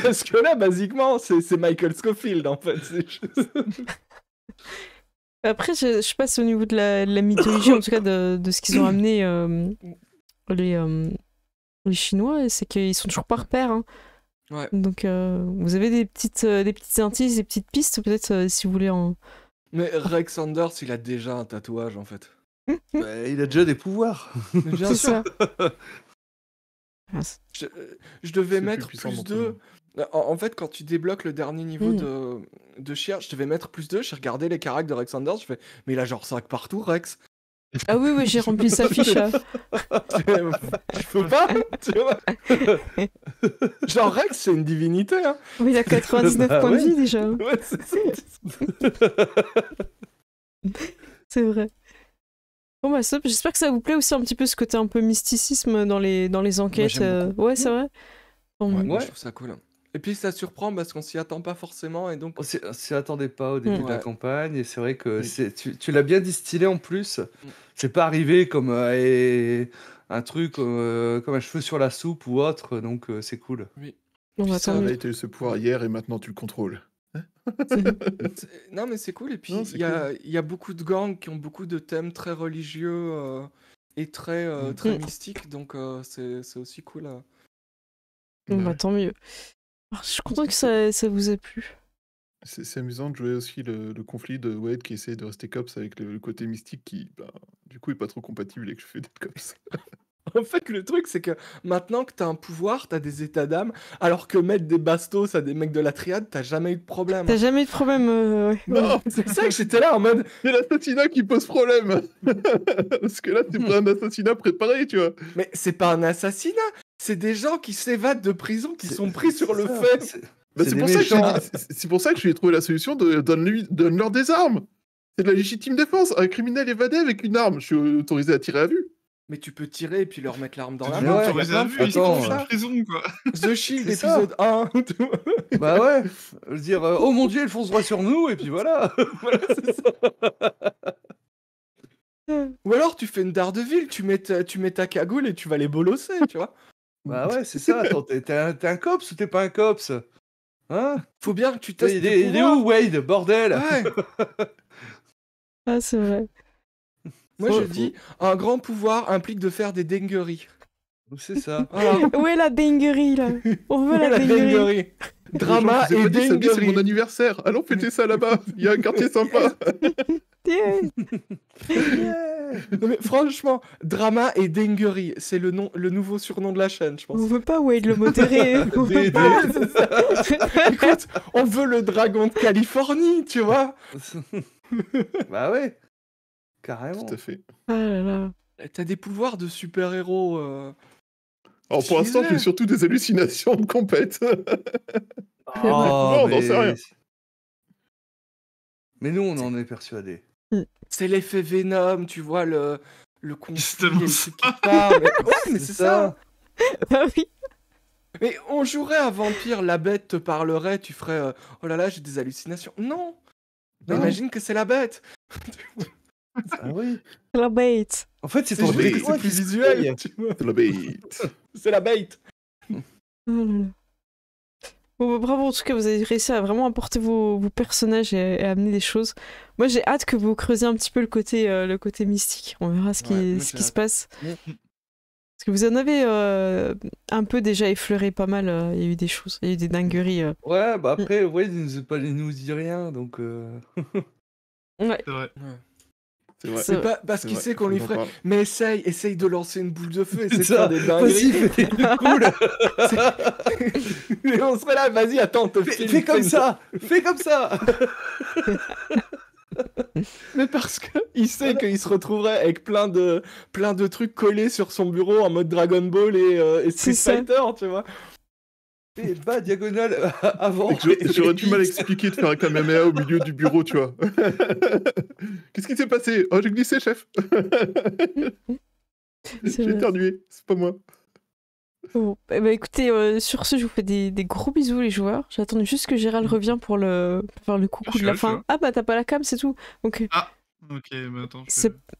Parce que là, basiquement, c'est Michael Scofield en fait. Après, je, passe au niveau de la, mythologie, en tout cas de, ce qu'ils ont amené euh, les, les Chinois, c'est qu'ils sont toujours par repères. Donc, euh, vous avez des petites, euh, des petites indices, des petites pistes, peut-être, euh, si vous voulez en. Mais Rex Anders, il a déjà un tatouage, en fait. Hum, hum. Bah, il a déjà des pouvoirs. Bien sûr. Ah, je, devais mettre plus, de. En, fait, quand tu débloques le dernier niveau hmm. de, de je devais mettre plus 2. J'ai regardé les caractères de Rex Anders, je fais, mais il a genre 5 partout, Rex. Ah oui, oui, j'ai rempli sa fiche. tu peux pas, tu vois. Genre Rex, c'est une divinité. Hein. Oui, il a 99 bah points de vie déjà. c'est vrai. Bon bah j'espère que ça vous plaît aussi un petit peu ce côté un peu mysticisme dans les, dans les enquêtes. Euh, ouais, c'est vrai. moi, je trouve ça cool. Et puis ça surprend parce qu'on s'y attend pas forcément et donc On s'y attendait pas au début de la campagne et c'est vrai que tu, l'as bien distillé en plus. Mm. C'est pas arrivé comme euh, un truc euh, comme un cheveu sur la soupe ou autre, donc euh, c'est cool. Oui. ça, a été ce pouvoir hier et maintenant tu le contrôles. Hein non, mais c'est cool. Et puis, il y a, y a beaucoup de gangs qui ont beaucoup de thèmes très religieux et très, mm. très mm. mystiques. Donc, c'est aussi cool. Bah, tant mieux. Ah, je suis content que ça, vous ait plu. C'est amusant de jouer aussi le, conflit de Wade qui essaie de rester cops avec le, côté mystique qui, bah, du coup, est pas trop compatible avec le fait d'être cops. En fait, le truc, c'est que maintenant que t'as un pouvoir, t'as des états d'âme, alors que mettre des bastos à des mecs de la triade, t'as jamais eu de problème. T'as jamais eu de problème. Euh, c'est ça que j'étais là en mode. c'est l'assassinat qui pose problème. Parce que là, c'est pas un assassinat préparé, tu vois. Mais c'est pas un assassinat, c'est des gens qui s'évadent de prison, qui sont pris sur le fait. Bah, c'est- pour, ça que je lui ai trouvé la solution de donne-lui- donne-leur des armes. C'est de la légitime défense. Un criminel évadé avec une arme, je suis autorisé à tirer à vue mais tu peux tirer et puis leur mettre l'arme dans la main. Ouais, bien vu, Attends, prison, quoi. The Shield, épisode 1. bah ouais, je veux dire, euh, oh mon dieu, ils fonce droit sur nous, et puis voilà. voilà c'est ça. Ou alors tu fais une ville, tu mets, tu mets ta cagoule et tu vas les bolosser, tu vois. Bah ouais, c'est ça. Attends, t'es, un, un, cops ou t'es pas un copse Hein Faut bien que tu testes. Il, est, où Wade Bordel Ouais. ah, c'est vrai. Moi, je dis, un grand pouvoir implique de faire des dingueries. C'est ça. Ah. Où est la denguerie, là On veut la, denguerie Drama et denguerie. C'est mon anniversaire. Allons fêter ça là-bas. Il y a un quartier sympa. yeah. Non, mais franchement, drama et denguerie, c'est le, nom, le nouveau surnom de la chaîne, je pense. On veut pas Wade le modérer. on veut pas, Écoute, on veut le dragon de Californie, tu vois. bah ouais. Carrément. Tout à fait. Ah eh, t'as des pouvoirs de super-héros. Alors euh, oh, pour l'instant, j'ai surtout des hallucinations de compète. Ah, non, ah, mais... rien. Mais nous, on en est persuadés. Mm. C'est l'effet Venom, tu vois, le, le conflit, qui parle Mais... Ouais, mais c'est ça. oui. Mais on jouerait à Vampire, la bête te parlerait, tu ferais euh, Oh là là, j'ai des hallucinations. Non, non. Imagine que c'est la bête Ah La bait En fait, c'est ton c'est C'est la bête C'est la oh bait bravo en tout cas, vous avez réussi à vraiment apporter vos, vos personnages et, amener des choses. Moi j'ai hâte que vous creusiez un petit peu le côté, euh, le côté mystique, on verra ce qui, ce qui se passe. Mm. Parce que vous en avez euh, un peu déjà effleuré pas mal, euh, il y a eu des choses, il y a eu des dingueries. Ouais, bah mm. après, ouais, il nous, nous dit rien donc. C'est vrai. Ouais. C'est pas parce qu'il sait qu'on lui ferait. Mais essaye, essaye de lancer une boule de feu, essaye de faire des dingueries. cool. Mais on serait là, vas-y, attends, fais, comme ça, fais comme ça. Mais parce que... Il sait qu'il se retrouverait avec plein de, plein de trucs collés sur son bureau en mode Dragon Ball et, euh, et Street Fighter, tu vois. Et bas diagonale avant. J'aurais du mal à expliquer de faire un Kamehameha au milieu du bureau, tu vois. Qu'est-ce qui s'est passé Oh, j'ai glissé, chef. j'ai éternué, c'est pas moi. Bon, bah écoutez, euh, sur ce, je vous fais des, gros bisous, les joueurs. J'attends juste que Gérald mm. revienne pour, le... le coucou de la fin. Ah, bah, t'as pas la cam, c'est tout. Ok. Ah. Ok, mais bah, attends.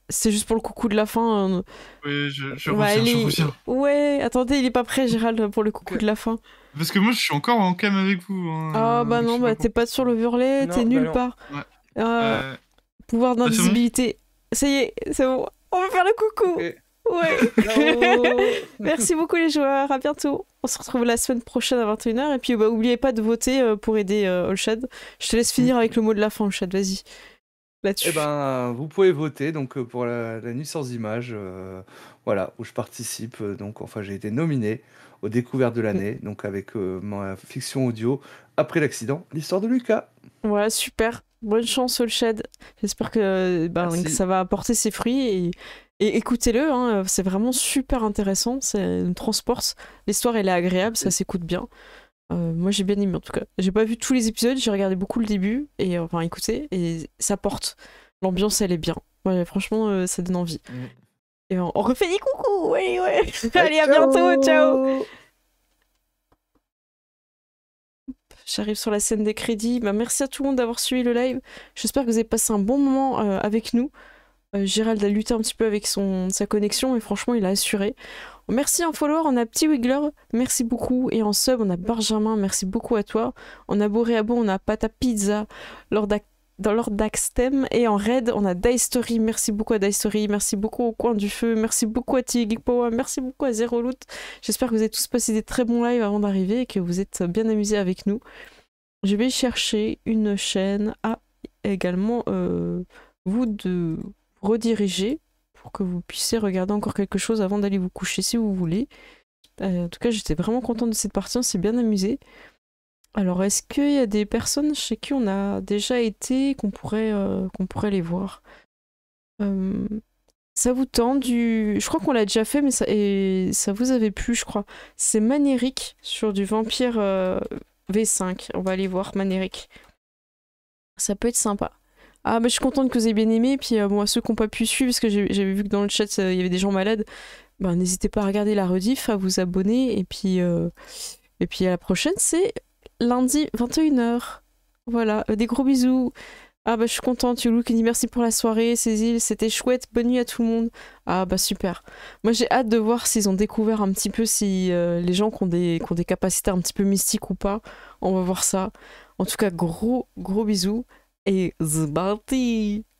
C'est juste pour le coucou de la fin. Hein. Oui, je, je, reviens, Ouais, attendez, il est pas prêt, Gérald, pour le coucou de la fin. Parce que moi, je suis encore en cam avec vous. Hein. Ah bah non, bah t'es pas sur le l'overlay, t'es bah nulle part. Ah, euh, pouvoir bah, d'invisibilité. ça y est, c'est bon. On va faire le coucou. Ouais. Merci beaucoup les joueurs, à bientôt. On se retrouve la semaine prochaine à 21h. Et puis, bah, oubliez pas de voter euh, pour aider euh, Olshad. Je te laisse mm. finir avec le mot de la fin, Olshad, vas-y. Là-dessus. Eh ben, vous pouvez voter donc euh, pour la, nuit sans images, voilà, où je participe. Donc, enfin, j'ai été nominé aux découvertes de l'année, mm. donc avec euh, ma fiction audio après l'accident, l'histoire de Lucas. Voilà, super. Bonne chance, Olshed. J'espère euh, ben, que, ça va apporter ses fruits et, écoutez-le. Hein. c'est vraiment super intéressant. c'est une transporte. L'histoire, elle est agréable, ça mm. s'écoute bien. Euh, moi, j'ai bien aimé en tout cas. J'ai pas vu tous les épisodes, j'ai regardé beaucoup le début et enfin écoutez, et ça porte. L'ambiance, elle est bien. franchement, ça donne envie. Mm on, refait des coucou. Allez, à bientôt. Ciao. J'arrive sur la scène des crédits. Bah, merci à tout le monde d'avoir suivi le live. J'espère que vous avez passé un bon moment euh, avec nous. Euh, Gérald a lutté un petit peu avec son, sa connexion mais franchement, il a assuré. Merci en follower, on a Petit Wiggler, merci beaucoup. Et en sub, on a Benjamin, merci beaucoup à toi. On a Boréabo, on a Pata Pizza, Lorda dans l'ordre d'Axtem. Et en raid, on a Die Story. Merci beaucoup à Die Story. Merci beaucoup au Coin du Feu. Merci beaucoup à Tiggy Merci beaucoup à Zero Loot. J'espère que vous avez tous passé des très bons lives avant d'arriver et que vous êtes bien amusés avec nous. Je vais chercher une chaîne à également euh, vous de rediriger pour que vous puissiez regarder encore quelque chose avant d'aller vous coucher si vous voulez. Euh, en tout cas, j'étais vraiment contente de cette partie. On s'est bien amusés alors, est-ce qu'il y a des personnes chez qui on a déjà été, qu'on pourrait, euh, pourrait les voir euh, Ça vous tend du... Je crois qu'on l'a déjà fait, mais ça, et ça vous avait plu, je crois. C'est Manéric sur du Vampire euh, V5. On va aller voir Manéric. Ça peut être sympa. Ah, mais je suis contente que vous ayez bien aimé. Puis, moi à ceux qui n'ont pas pu suivre, parce que j'avais vu que dans le chat, il y avait des gens malades, ben, n'hésitez pas à regarder la rediff, à vous abonner. Et puis, et puis à la prochaine, c'est lundi 21h. Voilà, euh, des gros bisous. Ah bah je suis contente, Yulu qui dit merci pour la soirée, Cécile, c'était chouette, bonne nuit à tout le monde. Ah bah super. Moi j'ai hâte de voir s'ils ont découvert un petit peu si euh, les gens qui ont, des, des capacités un petit peu mystiques ou pas. On va voir ça. En tout cas, gros gros bisous et c'est